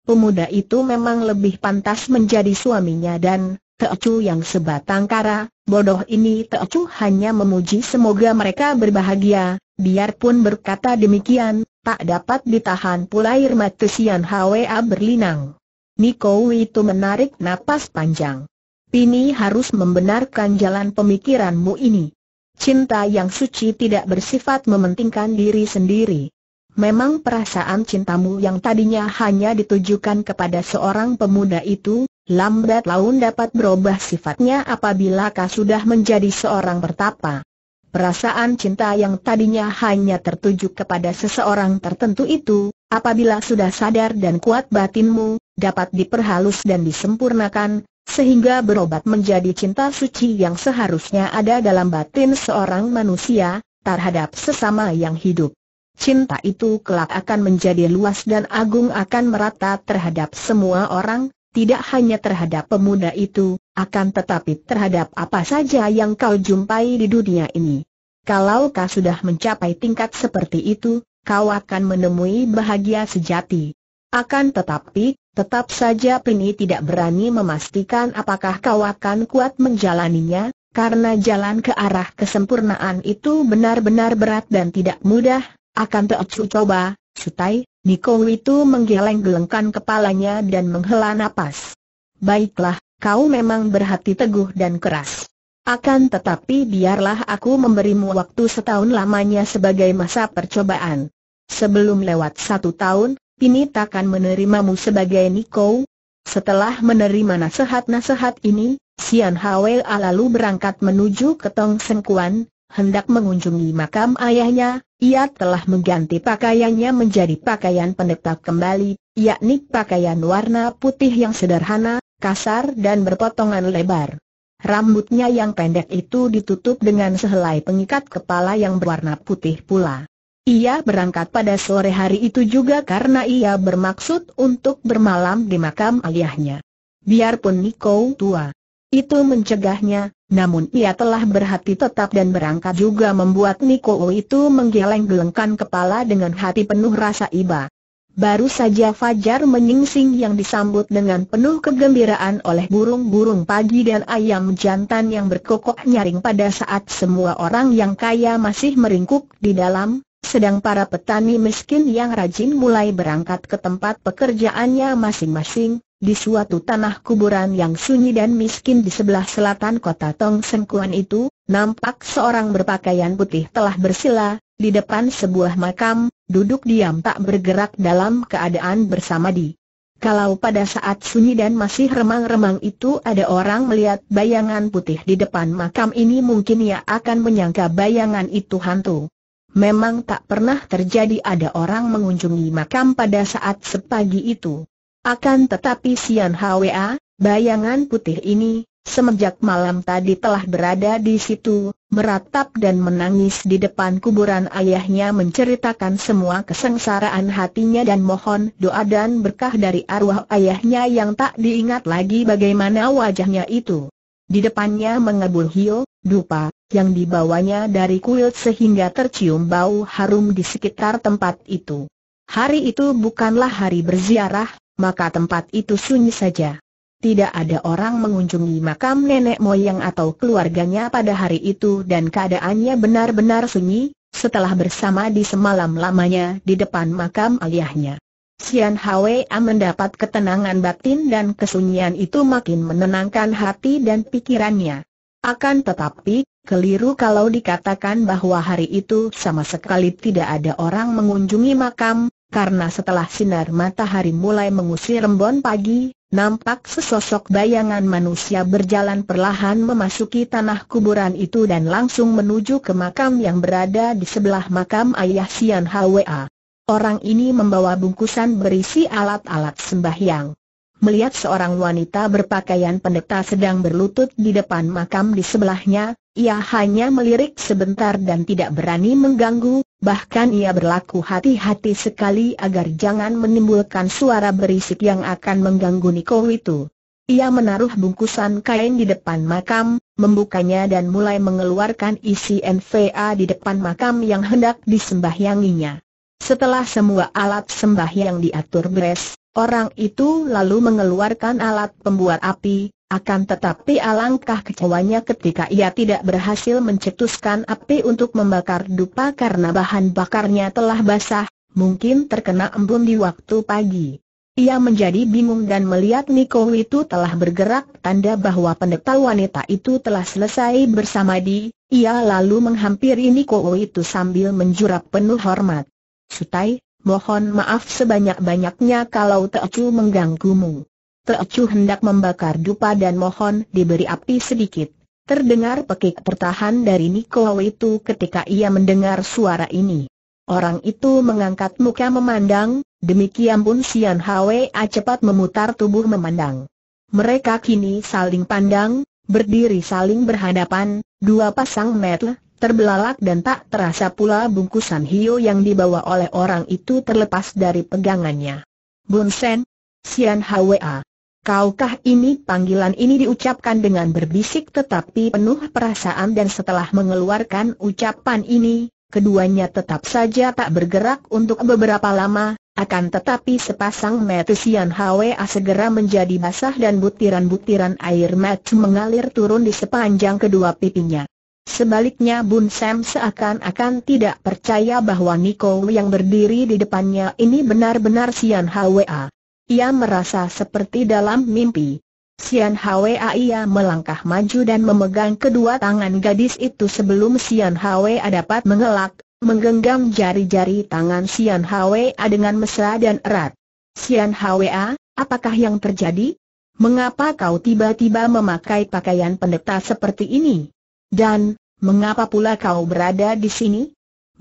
Pemuda itu memang lebih pantas menjadi suaminya dan Teocu yang sebatang kara, bodoh ini Teocu hanya memuji semoga mereka berbahagia, biarpun berkata demikian, tak dapat ditahan pula air mata Sian Hwa berlinang. Niko itu menarik napas panjang. Pini harus membenarkan jalan pemikiranmu ini. Cinta yang suci tidak bersifat mementingkan diri sendiri. Memang perasaan cintamu yang tadinya hanya ditujukan kepada seorang pemuda itu, lambat laun dapat berubah sifatnya apabila kau sudah menjadi seorang pertapa. Perasaan cinta yang tadinya hanya tertuju kepada seseorang tertentu itu, apabila sudah sadar dan kuat batinmu, dapat diperhalus dan disempurnakan, sehingga berobat menjadi cinta suci yang seharusnya ada dalam batin seorang manusia, terhadap sesama yang hidup. Cinta itu kelak akan menjadi luas dan agung akan merata terhadap semua orang, tidak hanya terhadap pemuda itu, akan tetapi terhadap apa saja yang kau jumpai di dunia ini. Kalau kau sudah mencapai tingkat seperti itu, kau akan menemui bahagia sejati. Akan tetapi, Tetap saja Pini tidak berani memastikan apakah kau akan kuat menjalaninya, karena jalan ke arah kesempurnaan itu benar-benar berat dan tidak mudah, akan Teocu coba, Sutai, Niko itu menggeleng-gelengkan kepalanya dan menghela napas. Baiklah, kau memang berhati teguh dan keras. Akan tetapi biarlah aku memberimu waktu setahun lamanya sebagai masa percobaan. Sebelum lewat satu tahun, Pini takkan menerimamu sebagai Niko. Setelah menerima nasihat-nasihat ini, Sian Hwee lalu berangkat menuju ke Tong Sengkuan, hendak mengunjungi makam ayahnya, ia telah mengganti pakaiannya menjadi pakaian pendeta kembali, yakni pakaian warna putih yang sederhana, kasar dan berpotongan lebar. Rambutnya yang pendek itu ditutup dengan sehelai pengikat kepala yang berwarna putih pula. Ia berangkat pada sore hari itu juga karena ia bermaksud untuk bermalam di makam ayahnya. Biarpun Niko tua, itu mencegahnya, namun ia telah berhati tetap dan berangkat juga membuat Niko itu menggeleng-gelengkan kepala dengan hati penuh rasa iba. Baru saja Fajar menyingsing yang disambut dengan penuh kegembiraan oleh burung-burung pagi dan ayam jantan yang berkokok nyaring pada saat semua orang yang kaya masih meringkuk di dalam sedang para petani miskin yang rajin mulai berangkat ke tempat pekerjaannya masing-masing, di suatu tanah kuburan yang sunyi dan miskin di sebelah selatan kota Tong Sengkuan itu, nampak seorang berpakaian putih telah bersila, di depan sebuah makam, duduk diam tak bergerak dalam keadaan bersama di. Kalau pada saat sunyi dan masih remang-remang itu ada orang melihat bayangan putih di depan makam ini mungkin ia akan menyangka bayangan itu hantu. Memang tak pernah terjadi ada orang mengunjungi makam pada saat sepagi itu. Akan tetapi Sian Hwa, bayangan putih ini, semenjak malam tadi telah berada di situ, meratap dan menangis di depan kuburan ayahnya menceritakan semua kesengsaraan hatinya dan mohon doa dan berkah dari arwah ayahnya yang tak diingat lagi bagaimana wajahnya itu. Di depannya mengebul Hio, dupa, yang dibawanya dari kuil sehingga tercium bau harum di sekitar tempat itu. Hari itu bukanlah hari berziarah, maka tempat itu sunyi saja. Tidak ada orang mengunjungi makam nenek moyang atau keluarganya pada hari itu dan keadaannya benar-benar sunyi, setelah bersama di semalam lamanya di depan makam ayahnya. Sian Hwa mendapat ketenangan batin dan kesunyian itu makin menenangkan hati dan pikirannya. Akan tetapi, keliru kalau dikatakan bahwa hari itu sama sekali tidak ada orang mengunjungi makam, karena setelah sinar matahari mulai mengusir rembon pagi, nampak sesosok bayangan manusia berjalan perlahan memasuki tanah kuburan itu dan langsung menuju ke makam yang berada di sebelah makam ayah Sian Hwa. Orang ini membawa bungkusan berisi alat-alat sembahyang. Melihat seorang wanita berpakaian pendeta sedang berlutut di depan makam di sebelahnya, ia hanya melirik sebentar dan tidak berani mengganggu, bahkan ia berlaku hati-hati sekali agar jangan menimbulkan suara berisik yang akan mengganggu Niko itu. Ia menaruh bungkusan kain di depan makam, membukanya dan mulai mengeluarkan isi NVA di depan makam yang hendak disembahyanginya. Setelah semua alat sembah yang diatur beres, orang itu lalu mengeluarkan alat pembuat api, akan tetapi alangkah kecewanya ketika ia tidak berhasil mencetuskan api untuk membakar dupa karena bahan bakarnya telah basah, mungkin terkena embun di waktu pagi. Ia menjadi bingung dan melihat Niko itu telah bergerak tanda bahwa pendeta wanita itu telah selesai bersama bersamadi, ia lalu menghampiri Niko itu sambil menjurap penuh hormat. Sutai, mohon maaf sebanyak-banyaknya kalau Teocu mengganggumu. Teocu hendak membakar dupa dan mohon diberi api sedikit. Terdengar pekik pertahan dari Niko itu ketika ia mendengar suara ini. Orang itu mengangkat muka memandang, demikian pun Sian a cepat memutar tubuh memandang. Mereka kini saling pandang, berdiri saling berhadapan, dua pasang metel terbelalak dan tak terasa pula bungkusan hiu yang dibawa oleh orang itu terlepas dari pegangannya. Bun Sen, Sian Hwa. Kaukah ini panggilan ini diucapkan dengan berbisik tetapi penuh perasaan dan setelah mengeluarkan ucapan ini, keduanya tetap saja tak bergerak untuk beberapa lama, akan tetapi sepasang mata Sian Hwa segera menjadi basah dan butiran-butiran air mata mengalir turun di sepanjang kedua pipinya. Sebaliknya Bun Sam seakan-akan tidak percaya bahwa Niko yang berdiri di depannya ini benar-benar Sian Hwa. Ia merasa seperti dalam mimpi. Sian Hwa ia melangkah maju dan memegang kedua tangan gadis itu sebelum Sian Hwa dapat mengelak, menggenggam jari-jari tangan Sian Hwa dengan mesra dan erat. Sian Hwa, apakah yang terjadi? Mengapa kau tiba-tiba memakai pakaian pendeta seperti ini? Dan, mengapa pula kau berada di sini?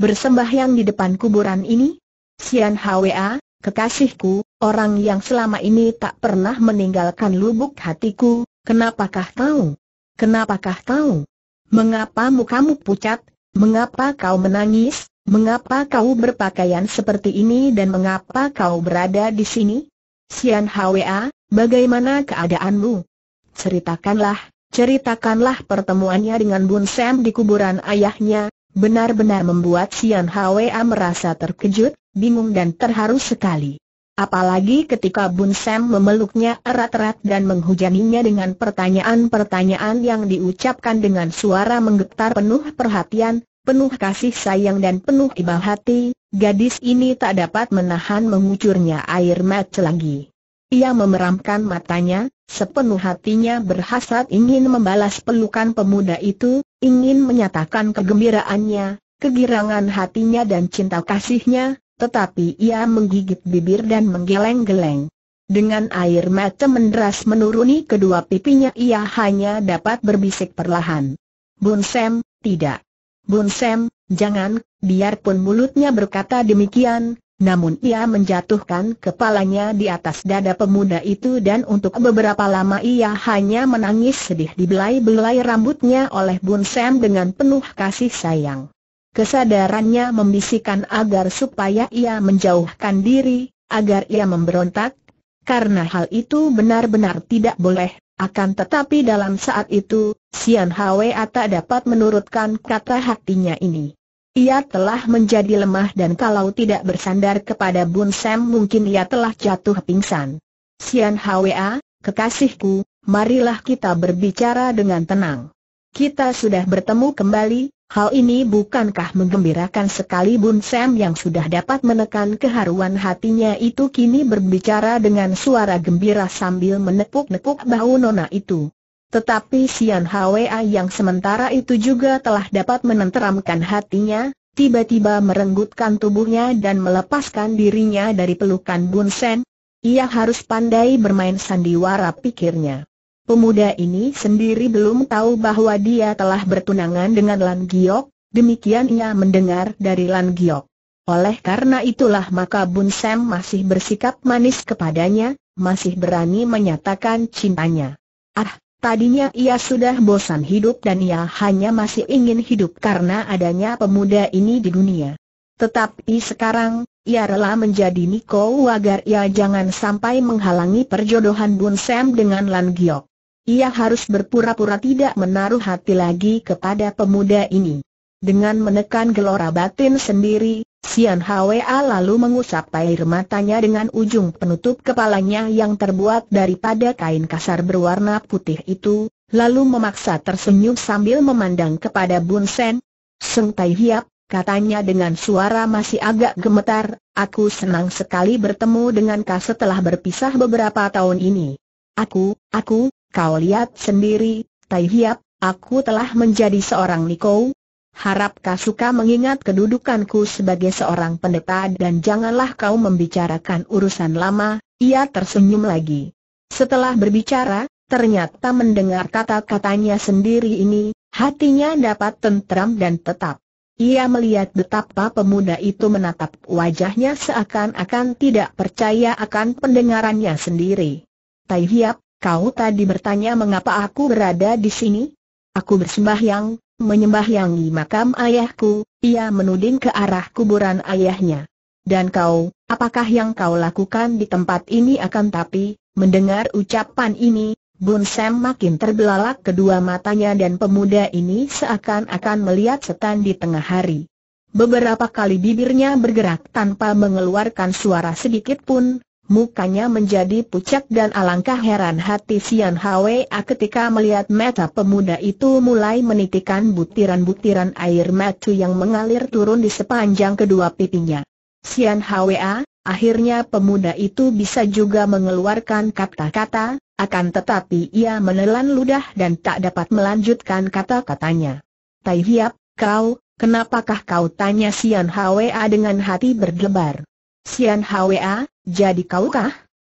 Bersembahyang di depan kuburan ini? Sian Hwa, kekasihku, orang yang selama ini tak pernah meninggalkan lubuk hatiku, kenapakah kau? Kenapakah kau? Mengapa mukamu pucat? Mengapa kau menangis? Mengapa kau berpakaian seperti ini dan mengapa kau berada di sini? Sian Hwa, bagaimana keadaanmu? Ceritakanlah, Ceritakanlah pertemuannya dengan Bun Sam di kuburan ayahnya, benar-benar membuat Sian Hwa merasa terkejut, bingung dan terharu sekali. Apalagi ketika Bun Sam memeluknya erat-erat dan menghujaninya dengan pertanyaan-pertanyaan yang diucapkan dengan suara menggetar penuh perhatian, penuh kasih sayang dan penuh ibah hati, gadis ini tak dapat menahan mengucurnya air mata lagi. Ia memeramkan matanya, sepenuh hatinya berhasrat ingin membalas pelukan pemuda itu, ingin menyatakan kegembiraannya, kegirangan hatinya dan cinta kasihnya, tetapi ia menggigit bibir dan menggeleng-geleng. Dengan air mata menderas menuruni kedua pipinya ia hanya dapat berbisik perlahan. Bun Sam, tidak. Bun Sam, jangan, biarpun mulutnya berkata demikian, namun ia menjatuhkan kepalanya di atas dada pemuda itu dan untuk beberapa lama ia hanya menangis sedih dibelai-belai rambutnya oleh Bun Sam dengan penuh kasih sayang. Kesadarannya membisikkan agar supaya ia menjauhkan diri, agar ia memberontak, karena hal itu benar-benar tidak boleh. Akan tetapi dalam saat itu, Sian Hwa tak dapat menurutkan kata hatinya ini. Ia telah menjadi lemah dan kalau tidak bersandar kepada Bun Sam mungkin ia telah jatuh pingsan. Sian Hwa, kekasihku, marilah kita berbicara dengan tenang. Kita sudah bertemu kembali, hal ini bukankah menggembirakan sekali Bun Sam yang sudah dapat menekan keharuan hatinya itu kini berbicara dengan suara gembira sambil menepuk-nepuk bahu Nona itu. Tetapi Sian Hwa yang sementara itu juga telah dapat menenteramkan hatinya, tiba-tiba merenggutkan tubuhnya dan melepaskan dirinya dari pelukan Bun Sen. Ia harus pandai bermain sandiwara pikirnya. Pemuda ini sendiri belum tahu bahwa dia telah bertunangan dengan Lan Giok, demikian ia mendengar dari Lan Giok. Oleh karena itulah maka Bun Sen masih bersikap manis kepadanya, masih berani menyatakan cintanya. Ah, Tadinya ia sudah bosan hidup dan ia hanya masih ingin hidup karena adanya pemuda ini di dunia. Tetapi sekarang, ia rela menjadi Niko agar ia jangan sampai menghalangi perjodohan Bun Sam dengan Lan Giok. Ia harus berpura-pura tidak menaruh hati lagi kepada pemuda ini. Dengan menekan gelora batin sendiri, Sian Hwa lalu mengusap air matanya dengan ujung penutup kepalanya yang terbuat daripada kain kasar berwarna putih itu, lalu memaksa tersenyum sambil memandang kepada Bun Sen. Seng Tai Hiap, katanya dengan suara masih agak gemetar, aku senang sekali bertemu dengan kau setelah berpisah beberapa tahun ini. Aku, aku, kau lihat sendiri, Tai Hiap, aku telah menjadi seorang Nikou." Harap kau suka mengingat kedudukanku sebagai seorang pendeta dan janganlah kau membicarakan urusan lama, ia tersenyum lagi. Setelah berbicara, ternyata mendengar kata-katanya sendiri ini, hatinya dapat tentram dan tetap. Ia melihat betapa pemuda itu menatap wajahnya seakan-akan tidak percaya akan pendengarannya sendiri. Tai Hiap, kau tadi bertanya mengapa aku berada di sini? Aku bersembahyang, menyembah yang makam ayahku, ia menuding ke arah kuburan ayahnya. Dan kau, apakah yang kau lakukan di tempat ini akan tapi, mendengar ucapan ini, Bun Sam makin terbelalak kedua matanya dan pemuda ini seakan-akan melihat setan di tengah hari. Beberapa kali bibirnya bergerak tanpa mengeluarkan suara sedikit pun, Mukanya menjadi pucat dan alangkah heran hati Sian Hwa ketika melihat mata pemuda itu mulai menitikan butiran-butiran air mata yang mengalir turun di sepanjang kedua pipinya. Sian Hwa, ah, akhirnya pemuda itu bisa juga mengeluarkan kata-kata, akan tetapi ia menelan ludah dan tak dapat melanjutkan kata-katanya. Tai Hiap, kau, kenapakah kau tanya Sian Hwa dengan hati berdebar? Sian Hwa, jadi kaukah?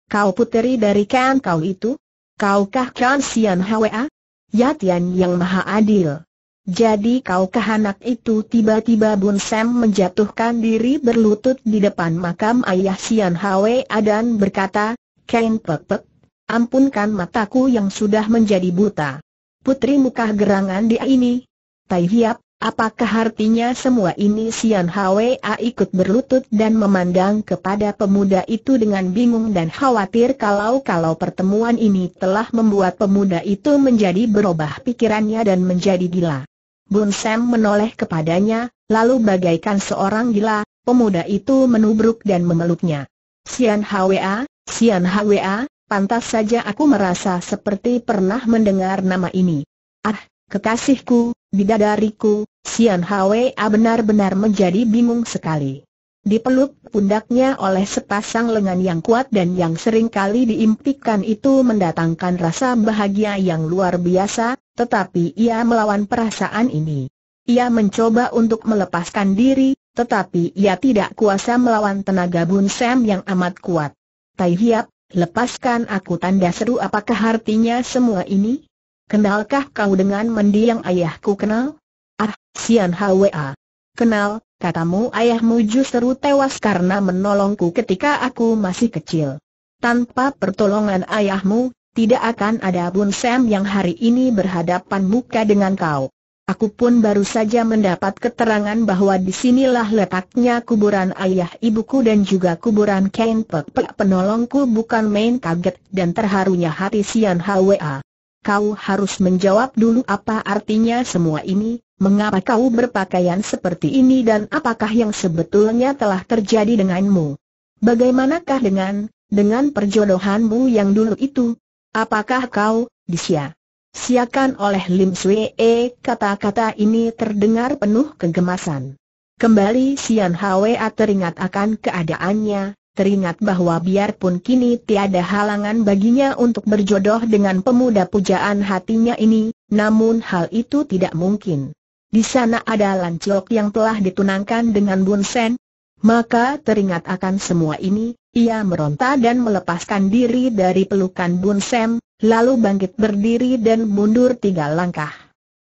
Kau puteri dari Kan Kau itu? Kaukah Kan Sian Hwa? Ya Tian yang maha adil. Jadi kaukah anak itu tiba-tiba Bun Sam menjatuhkan diri berlutut di depan makam ayah Sian Hwa dan berkata, kain Pepek, ampunkan mataku yang sudah menjadi buta. Putri muka gerangan dia ini. Tai Hiap, Apakah artinya semua ini Sian Hwa ikut berlutut dan memandang kepada pemuda itu dengan bingung dan khawatir kalau-kalau pertemuan ini telah membuat pemuda itu menjadi berubah pikirannya dan menjadi gila. Bun Sam menoleh kepadanya, lalu bagaikan seorang gila, pemuda itu menubruk dan memeluknya. Sian Hwa, Sian Hwa, pantas saja aku merasa seperti pernah mendengar nama ini. Ah, kekasihku, bidadariku, Sian Hwa benar-benar menjadi bingung sekali. Dipeluk pundaknya oleh sepasang lengan yang kuat dan yang sering kali diimpikan itu mendatangkan rasa bahagia yang luar biasa, tetapi ia melawan perasaan ini. Ia mencoba untuk melepaskan diri, tetapi ia tidak kuasa melawan tenaga Bun Sam yang amat kuat. Tai Hiap, lepaskan aku tanda seru apakah artinya semua ini? Kenalkah kau dengan mendiang ayahku kenal? Sian Hwa. Kenal, katamu ayahmu justru tewas karena menolongku ketika aku masih kecil. Tanpa pertolongan ayahmu, tidak akan ada Bun Sam yang hari ini berhadapan muka dengan kau. Aku pun baru saja mendapat keterangan bahwa disinilah letaknya kuburan ayah ibuku dan juga kuburan Ken Pek Pek penolongku bukan main kaget dan terharunya hati Sian Hwa kau harus menjawab dulu apa artinya semua ini, mengapa kau berpakaian seperti ini dan apakah yang sebetulnya telah terjadi denganmu. Bagaimanakah dengan, dengan perjodohanmu yang dulu itu? Apakah kau, disia? Siakan oleh Lim Swee kata-kata ini terdengar penuh kegemasan. Kembali Sian Hwa teringat akan keadaannya, teringat bahwa biarpun kini tiada halangan baginya untuk berjodoh dengan pemuda pujaan hatinya ini, namun hal itu tidak mungkin. Di sana ada lancok yang telah ditunangkan dengan Bun maka teringat akan semua ini, ia meronta dan melepaskan diri dari pelukan Bun lalu bangkit berdiri dan mundur tiga langkah.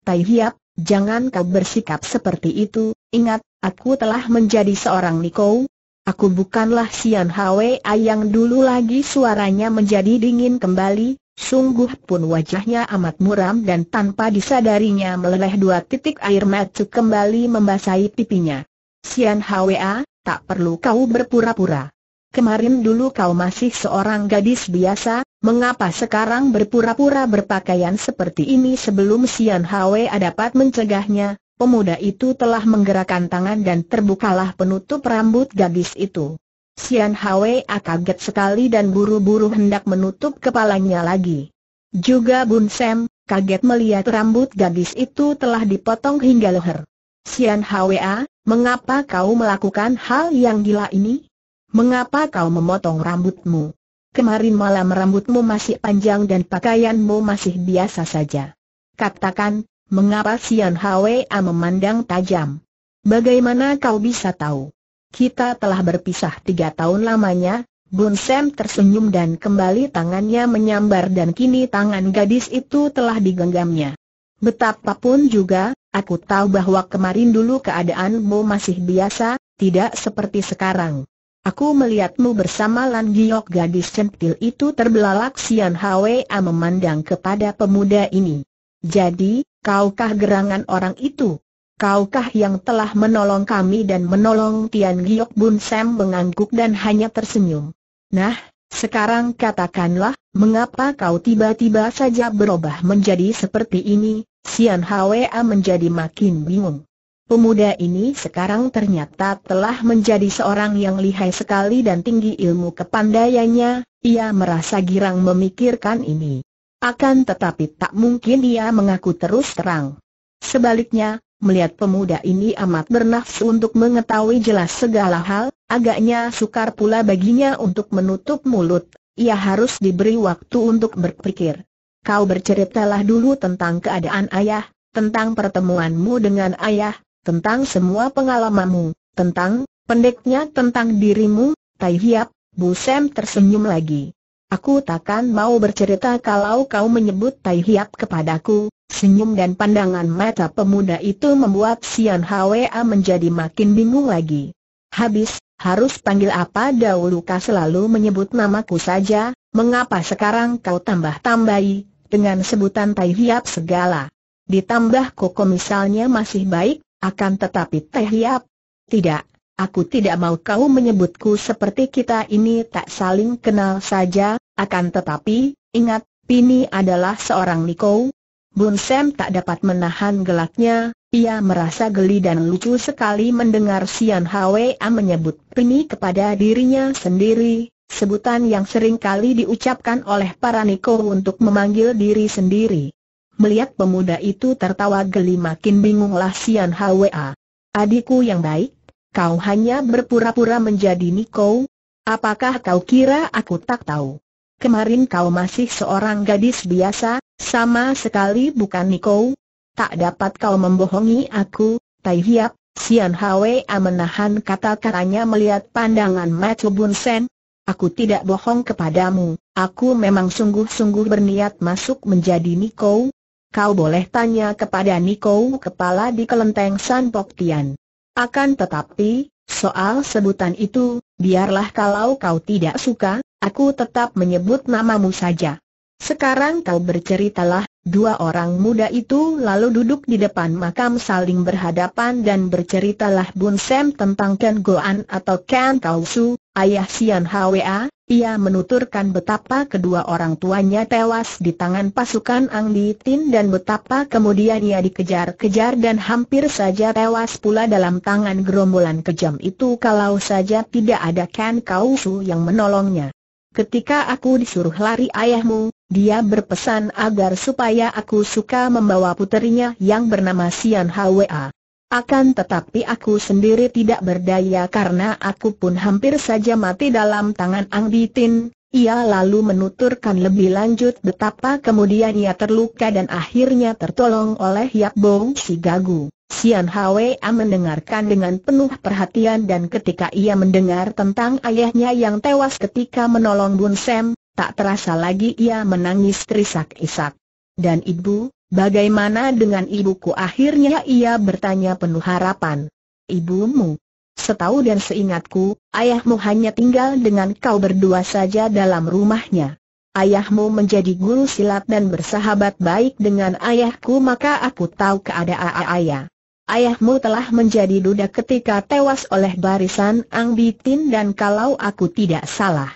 Tai Hiap, jangan kau bersikap seperti itu, ingat, aku telah menjadi seorang Niko, Aku bukanlah Sian Hwa yang dulu lagi suaranya menjadi dingin kembali, sungguh pun wajahnya amat muram dan tanpa disadarinya meleleh dua titik air mata kembali membasahi pipinya. Sian Hwa, ah, tak perlu kau berpura-pura. Kemarin dulu kau masih seorang gadis biasa, mengapa sekarang berpura-pura berpakaian seperti ini sebelum Sian Hwa dapat mencegahnya? pemuda itu telah menggerakkan tangan dan terbukalah penutup rambut gadis itu. Sian Hwa kaget sekali dan buru-buru hendak menutup kepalanya lagi. Juga Bun Sam, kaget melihat rambut gadis itu telah dipotong hingga leher. Sian Hwa, mengapa kau melakukan hal yang gila ini? Mengapa kau memotong rambutmu? Kemarin malam rambutmu masih panjang dan pakaianmu masih biasa saja. Katakan, Mengapa Sian Hwa memandang tajam? Bagaimana kau bisa tahu? Kita telah berpisah tiga tahun lamanya, Bun Sam tersenyum dan kembali tangannya menyambar dan kini tangan gadis itu telah digenggamnya. Betapapun juga, aku tahu bahwa kemarin dulu keadaanmu masih biasa, tidak seperti sekarang. Aku melihatmu bersama Lan Giok gadis centil itu terbelalak Sian Hwa memandang kepada pemuda ini. Jadi, kaukah gerangan orang itu? Kaukah yang telah menolong kami dan menolong Tian Giok Bun Sam mengangguk dan hanya tersenyum. Nah, sekarang katakanlah, mengapa kau tiba-tiba saja berubah menjadi seperti ini? Sian Hwa menjadi makin bingung. Pemuda ini sekarang ternyata telah menjadi seorang yang lihai sekali dan tinggi ilmu kepandaiannya, ia merasa girang memikirkan ini. Akan tetapi tak mungkin ia mengaku terus terang. Sebaliknya, melihat pemuda ini amat bernafsu untuk mengetahui jelas segala hal, agaknya sukar pula baginya untuk menutup mulut, ia harus diberi waktu untuk berpikir. Kau berceritalah dulu tentang keadaan ayah, tentang pertemuanmu dengan ayah, tentang semua pengalamanmu, tentang, pendeknya tentang dirimu, Tai Hiap, Bu Sam tersenyum lagi. Aku takkan mau bercerita kalau kau menyebut Tai Hiap kepadaku, senyum dan pandangan mata pemuda itu membuat Sian Hwa menjadi makin bingung lagi. Habis, harus panggil apa dahulu kau selalu menyebut namaku saja, mengapa sekarang kau tambah-tambahi, dengan sebutan Tai Hiap segala. Ditambah koko misalnya masih baik, akan tetapi Tai Hiap, tidak, Aku tidak mau kau menyebutku seperti kita ini tak saling kenal saja, akan tetapi, ingat, Pini adalah seorang Niko. Bun Sam tak dapat menahan gelaknya, ia merasa geli dan lucu sekali mendengar Sian Hwa menyebut Pini kepada dirinya sendiri, sebutan yang sering kali diucapkan oleh para Niko untuk memanggil diri sendiri. Melihat pemuda itu tertawa geli makin bingunglah Sian Hwa. Adikku yang baik, kau hanya berpura-pura menjadi Niko. Apakah kau kira aku tak tahu? Kemarin kau masih seorang gadis biasa, sama sekali bukan Niko. Tak dapat kau membohongi aku, Tai Hiap, Sian Hwa menahan kata-katanya melihat pandangan Macu Bun Sen. Aku tidak bohong kepadamu, aku memang sungguh-sungguh berniat masuk menjadi Niko. Kau boleh tanya kepada Niko kepala di kelenteng San Pok Tian. Akan tetapi, soal sebutan itu, biarlah kalau kau tidak suka, Aku tetap menyebut namamu saja. Sekarang kau berceritalah, dua orang muda itu lalu duduk di depan makam saling berhadapan dan berceritalah Bun Sam tentang Ken Goan atau Ken Kausu, Su, ayah Sian Hwa, ia menuturkan betapa kedua orang tuanya tewas di tangan pasukan Ang Li Tin dan betapa kemudian ia dikejar-kejar dan hampir saja tewas pula dalam tangan gerombolan kejam itu kalau saja tidak ada Ken Kau Su yang menolongnya. Ketika aku disuruh lari ayahmu, dia berpesan agar supaya aku suka membawa puterinya yang bernama Sian Hwa. Akan tetapi aku sendiri tidak berdaya karena aku pun hampir saja mati dalam tangan Ang Bitin. Ia lalu menuturkan lebih lanjut betapa kemudian ia terluka dan akhirnya tertolong oleh Yap Bong Si Gagu. Sian Hwa mendengarkan dengan penuh perhatian dan ketika ia mendengar tentang ayahnya yang tewas ketika menolong Bun Sam, tak terasa lagi ia menangis terisak-isak. Dan ibu, bagaimana dengan ibuku? Akhirnya ia bertanya penuh harapan. Ibumu? Setahu dan seingatku, ayahmu hanya tinggal dengan kau berdua saja dalam rumahnya. Ayahmu menjadi guru silat dan bersahabat baik dengan ayahku maka aku tahu keadaan ayah. Ayahmu telah menjadi duda ketika tewas oleh barisan Ang Bitin dan kalau aku tidak salah.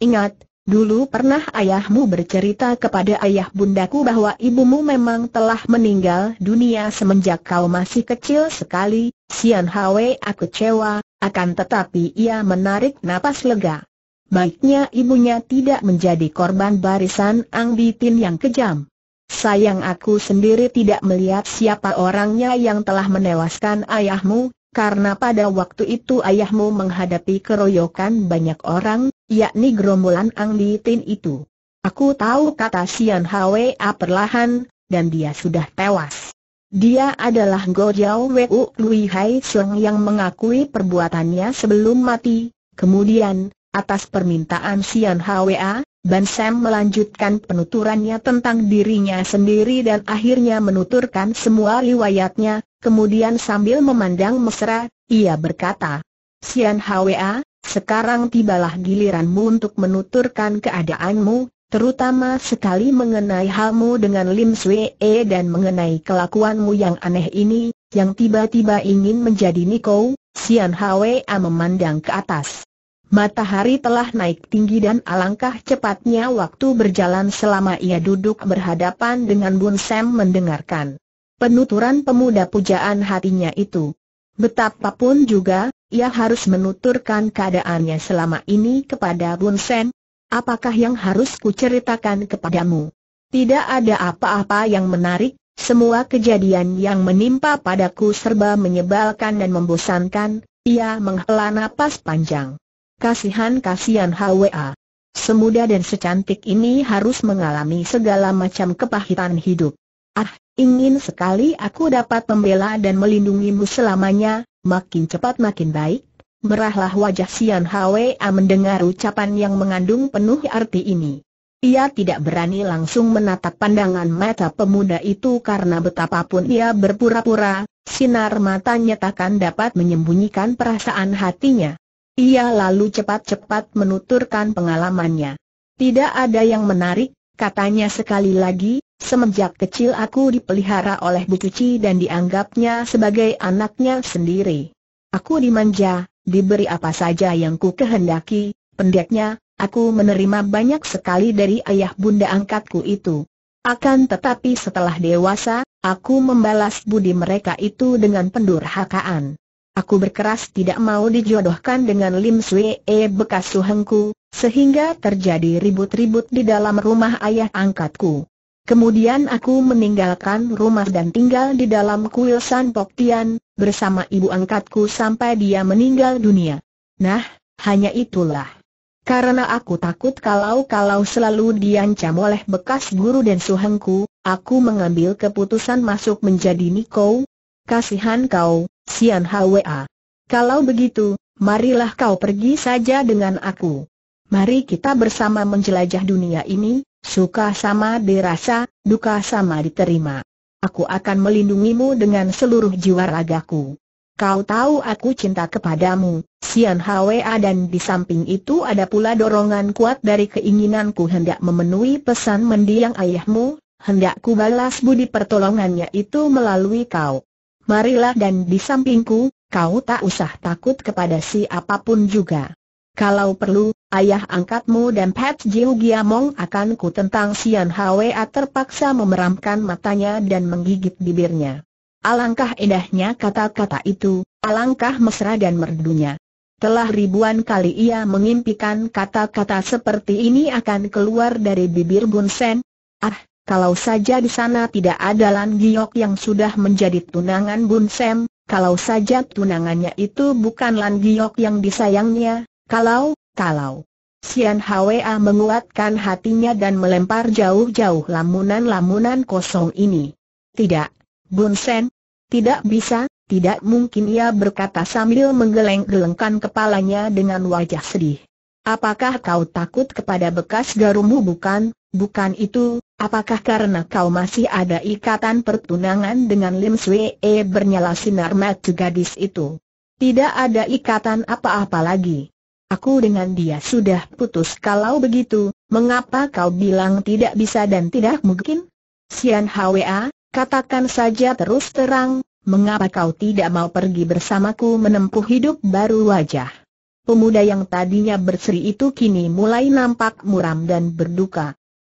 Ingat, dulu pernah ayahmu bercerita kepada ayah bundaku bahwa ibumu memang telah meninggal dunia semenjak kau masih kecil sekali, Sian Hwe aku kecewa, akan tetapi ia menarik napas lega. Baiknya ibunya tidak menjadi korban barisan Ang Bitin yang kejam. Sayang aku sendiri tidak melihat siapa orangnya yang telah menewaskan ayahmu, karena pada waktu itu ayahmu menghadapi keroyokan banyak orang, yakni gerombolan Ang Tin itu. Aku tahu kata Sian Hwa perlahan, dan dia sudah tewas. Dia adalah Go Jiao Wu Lui Hai Sung yang mengakui perbuatannya sebelum mati, kemudian, atas permintaan Sian Hwa, Ban Sam melanjutkan penuturannya tentang dirinya sendiri dan akhirnya menuturkan semua riwayatnya, kemudian sambil memandang mesra, ia berkata, Sian Hwa, sekarang tibalah giliranmu untuk menuturkan keadaanmu, terutama sekali mengenai halmu dengan Lim Swee dan mengenai kelakuanmu yang aneh ini, yang tiba-tiba ingin menjadi Niko, Sian Hwa memandang ke atas. Matahari telah naik tinggi dan alangkah cepatnya waktu berjalan selama ia duduk berhadapan dengan Bun Sam mendengarkan penuturan pemuda pujaan hatinya itu. Betapapun juga, ia harus menuturkan keadaannya selama ini kepada Bun Sam. Apakah yang harus kuceritakan kepadamu? Tidak ada apa-apa yang menarik, semua kejadian yang menimpa padaku serba menyebalkan dan membosankan, ia menghela napas panjang. Kasihan-kasihan HWA. Semuda dan secantik ini harus mengalami segala macam kepahitan hidup. Ah, ingin sekali aku dapat membela dan melindungimu selamanya, makin cepat makin baik. Merahlah wajah Sian HWA mendengar ucapan yang mengandung penuh arti ini. Ia tidak berani langsung menatap pandangan mata pemuda itu karena betapapun ia berpura-pura, sinar matanya takkan dapat menyembunyikan perasaan hatinya. Ia lalu cepat-cepat menuturkan pengalamannya. Tidak ada yang menarik, katanya sekali lagi, semenjak kecil aku dipelihara oleh Bu Cuci dan dianggapnya sebagai anaknya sendiri. Aku dimanja, diberi apa saja yang ku kehendaki, pendeknya, aku menerima banyak sekali dari ayah bunda angkatku itu. Akan tetapi setelah dewasa, aku membalas budi mereka itu dengan pendurhakaan. Aku berkeras tidak mau dijodohkan dengan Lim Swee bekas suhengku, sehingga terjadi ribut-ribut di dalam rumah ayah angkatku. Kemudian aku meninggalkan rumah dan tinggal di dalam kuil San Tian, bersama ibu angkatku sampai dia meninggal dunia. Nah, hanya itulah. Karena aku takut kalau-kalau selalu diancam oleh bekas guru dan suhengku, aku mengambil keputusan masuk menjadi Niko. Kasihan kau, Sian Hwa. Kalau begitu, marilah kau pergi saja dengan aku. Mari kita bersama menjelajah dunia ini, suka sama dirasa, duka sama diterima. Aku akan melindungimu dengan seluruh jiwa ragaku. Kau tahu aku cinta kepadamu, Sian Hwa dan di samping itu ada pula dorongan kuat dari keinginanku hendak memenuhi pesan mendiang ayahmu, hendak ku balas budi pertolongannya itu melalui kau marilah dan di sampingku, kau tak usah takut kepada siapapun juga. Kalau perlu, ayah angkatmu dan Pat Jiu Giamong akan ku tentang Sian Hwa terpaksa memeramkan matanya dan menggigit bibirnya. Alangkah indahnya kata-kata itu, alangkah mesra dan merdunya. Telah ribuan kali ia mengimpikan kata-kata seperti ini akan keluar dari bibir Bun Sen. Ah, kalau saja di sana tidak ada Lan Giok yang sudah menjadi tunangan Bun Sem, kalau saja tunangannya itu bukan Lan Giok yang disayangnya, kalau, kalau. Sian Hwa menguatkan hatinya dan melempar jauh-jauh lamunan-lamunan kosong ini. Tidak, Bun Sen. Tidak bisa, tidak mungkin ia berkata sambil menggeleng-gelengkan kepalanya dengan wajah sedih. Apakah kau takut kepada bekas garumu bukan? Bukan itu, apakah karena kau masih ada ikatan pertunangan dengan Lim Swee bernyala sinar mata gadis itu? Tidak ada ikatan apa-apa lagi. Aku dengan dia sudah putus kalau begitu, mengapa kau bilang tidak bisa dan tidak mungkin? Sian Hwa, katakan saja terus terang, mengapa kau tidak mau pergi bersamaku menempuh hidup baru wajah? Pemuda yang tadinya berseri itu kini mulai nampak muram dan berduka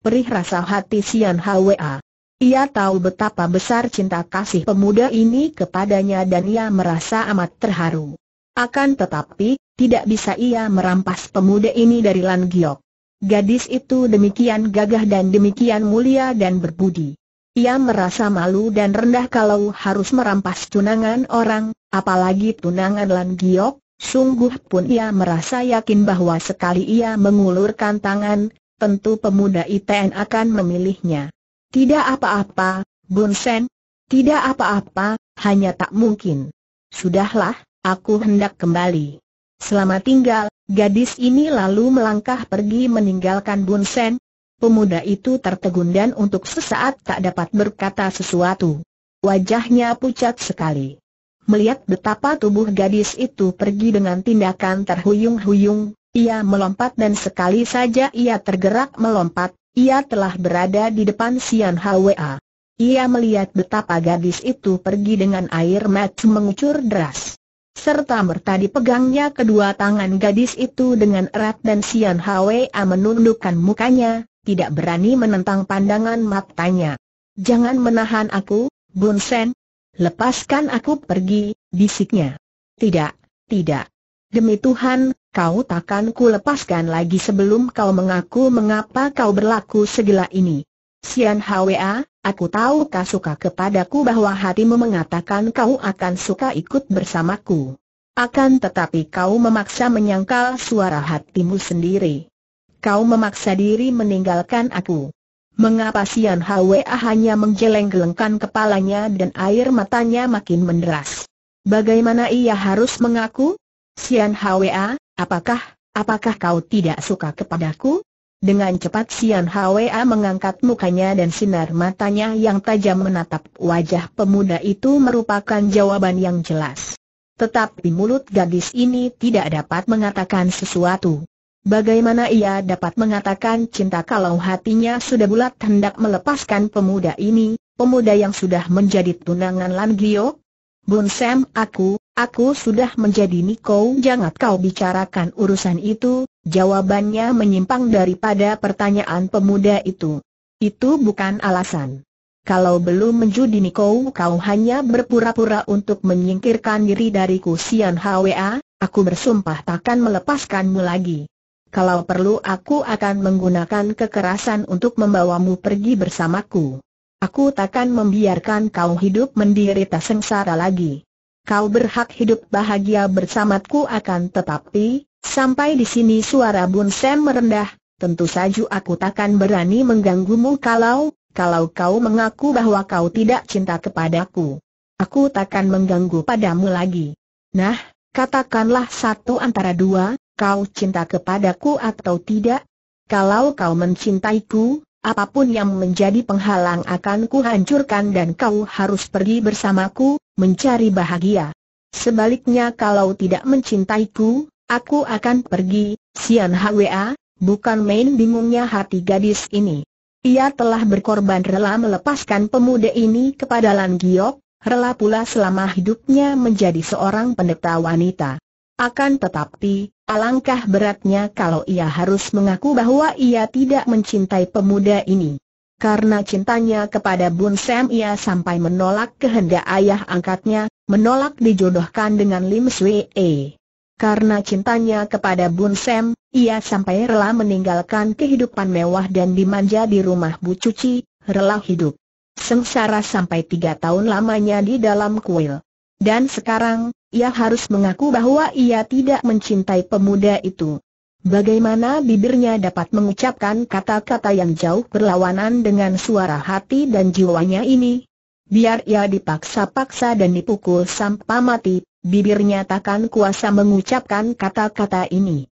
perih rasa hati Sian Hwa. Ia tahu betapa besar cinta kasih pemuda ini kepadanya dan ia merasa amat terharu. Akan tetapi, tidak bisa ia merampas pemuda ini dari Lan Giok. Gadis itu demikian gagah dan demikian mulia dan berbudi. Ia merasa malu dan rendah kalau harus merampas tunangan orang, apalagi tunangan Lan Giok, sungguh pun ia merasa yakin bahwa sekali ia mengulurkan tangan, tentu pemuda ITN akan memilihnya. Tidak apa-apa, Bun Sen. Tidak apa-apa, hanya tak mungkin. Sudahlah, aku hendak kembali. selamat tinggal, gadis ini lalu melangkah pergi meninggalkan Bun Sen. Pemuda itu tertegun dan untuk sesaat tak dapat berkata sesuatu. Wajahnya pucat sekali. Melihat betapa tubuh gadis itu pergi dengan tindakan terhuyung-huyung, ia melompat dan sekali saja ia tergerak melompat, ia telah berada di depan Sian Hwa. Ia melihat betapa gadis itu pergi dengan air mata mengucur deras. Serta merta dipegangnya kedua tangan gadis itu dengan erat dan Sian Hwa menundukkan mukanya, tidak berani menentang pandangan matanya. Jangan menahan aku, Bun Sen. Lepaskan aku pergi, bisiknya. Tidak, tidak, Demi Tuhan, kau takkan ku lepaskan lagi sebelum kau mengaku mengapa kau berlaku segila ini. Sian Hwa, aku tahu kau suka kepadaku bahwa hatimu mengatakan kau akan suka ikut bersamaku. Akan tetapi kau memaksa menyangkal suara hatimu sendiri. Kau memaksa diri meninggalkan aku. Mengapa Sian Hwa hanya menggeleng-gelengkan kepalanya dan air matanya makin menderas? Bagaimana ia harus mengaku? Sian Hwa, apakah, apakah kau tidak suka kepadaku? Dengan cepat Sian Hwa mengangkat mukanya dan sinar matanya yang tajam menatap wajah pemuda itu merupakan jawaban yang jelas. Tetapi mulut gadis ini tidak dapat mengatakan sesuatu. Bagaimana ia dapat mengatakan cinta kalau hatinya sudah bulat hendak melepaskan pemuda ini, pemuda yang sudah menjadi tunangan Lan Gio? Bun Sam, aku, Aku sudah menjadi Niko jangan kau bicarakan urusan itu, jawabannya menyimpang daripada pertanyaan pemuda itu. Itu bukan alasan. Kalau belum menjadi Niko kau hanya berpura-pura untuk menyingkirkan diri dariku Sian Hwa, aku bersumpah takkan melepaskanmu lagi. Kalau perlu aku akan menggunakan kekerasan untuk membawamu pergi bersamaku. Aku takkan membiarkan kau hidup menderita sengsara lagi kau berhak hidup bahagia bersamaku akan tetapi, sampai di sini suara Bun Sam merendah, tentu saja aku takkan berani mengganggumu kalau, kalau kau mengaku bahwa kau tidak cinta kepadaku. Aku takkan mengganggu padamu lagi. Nah, katakanlah satu antara dua, kau cinta kepadaku atau tidak? Kalau kau mencintaiku, apapun yang menjadi penghalang akan kuhancurkan dan kau harus pergi bersamaku, mencari bahagia. Sebaliknya kalau tidak mencintaiku, aku akan pergi, Sian Hwa, bukan main bingungnya hati gadis ini. Ia telah berkorban rela melepaskan pemuda ini kepada Lan Giok, rela pula selama hidupnya menjadi seorang pendeta wanita. Akan tetapi, alangkah beratnya kalau ia harus mengaku bahwa ia tidak mencintai pemuda ini. Karena cintanya kepada Bun Sam ia sampai menolak kehendak ayah angkatnya, menolak dijodohkan dengan Lim Swee. Karena cintanya kepada Bun Sam, ia sampai rela meninggalkan kehidupan mewah dan dimanja di rumah Bu Cuci, rela hidup sengsara sampai tiga tahun lamanya di dalam kuil. Dan sekarang, ia harus mengaku bahwa ia tidak mencintai pemuda itu. Bagaimana bibirnya dapat mengucapkan kata-kata yang jauh berlawanan dengan suara hati dan jiwanya ini? Biar ia dipaksa-paksa dan dipukul sampai mati, bibirnya takkan kuasa mengucapkan kata-kata ini.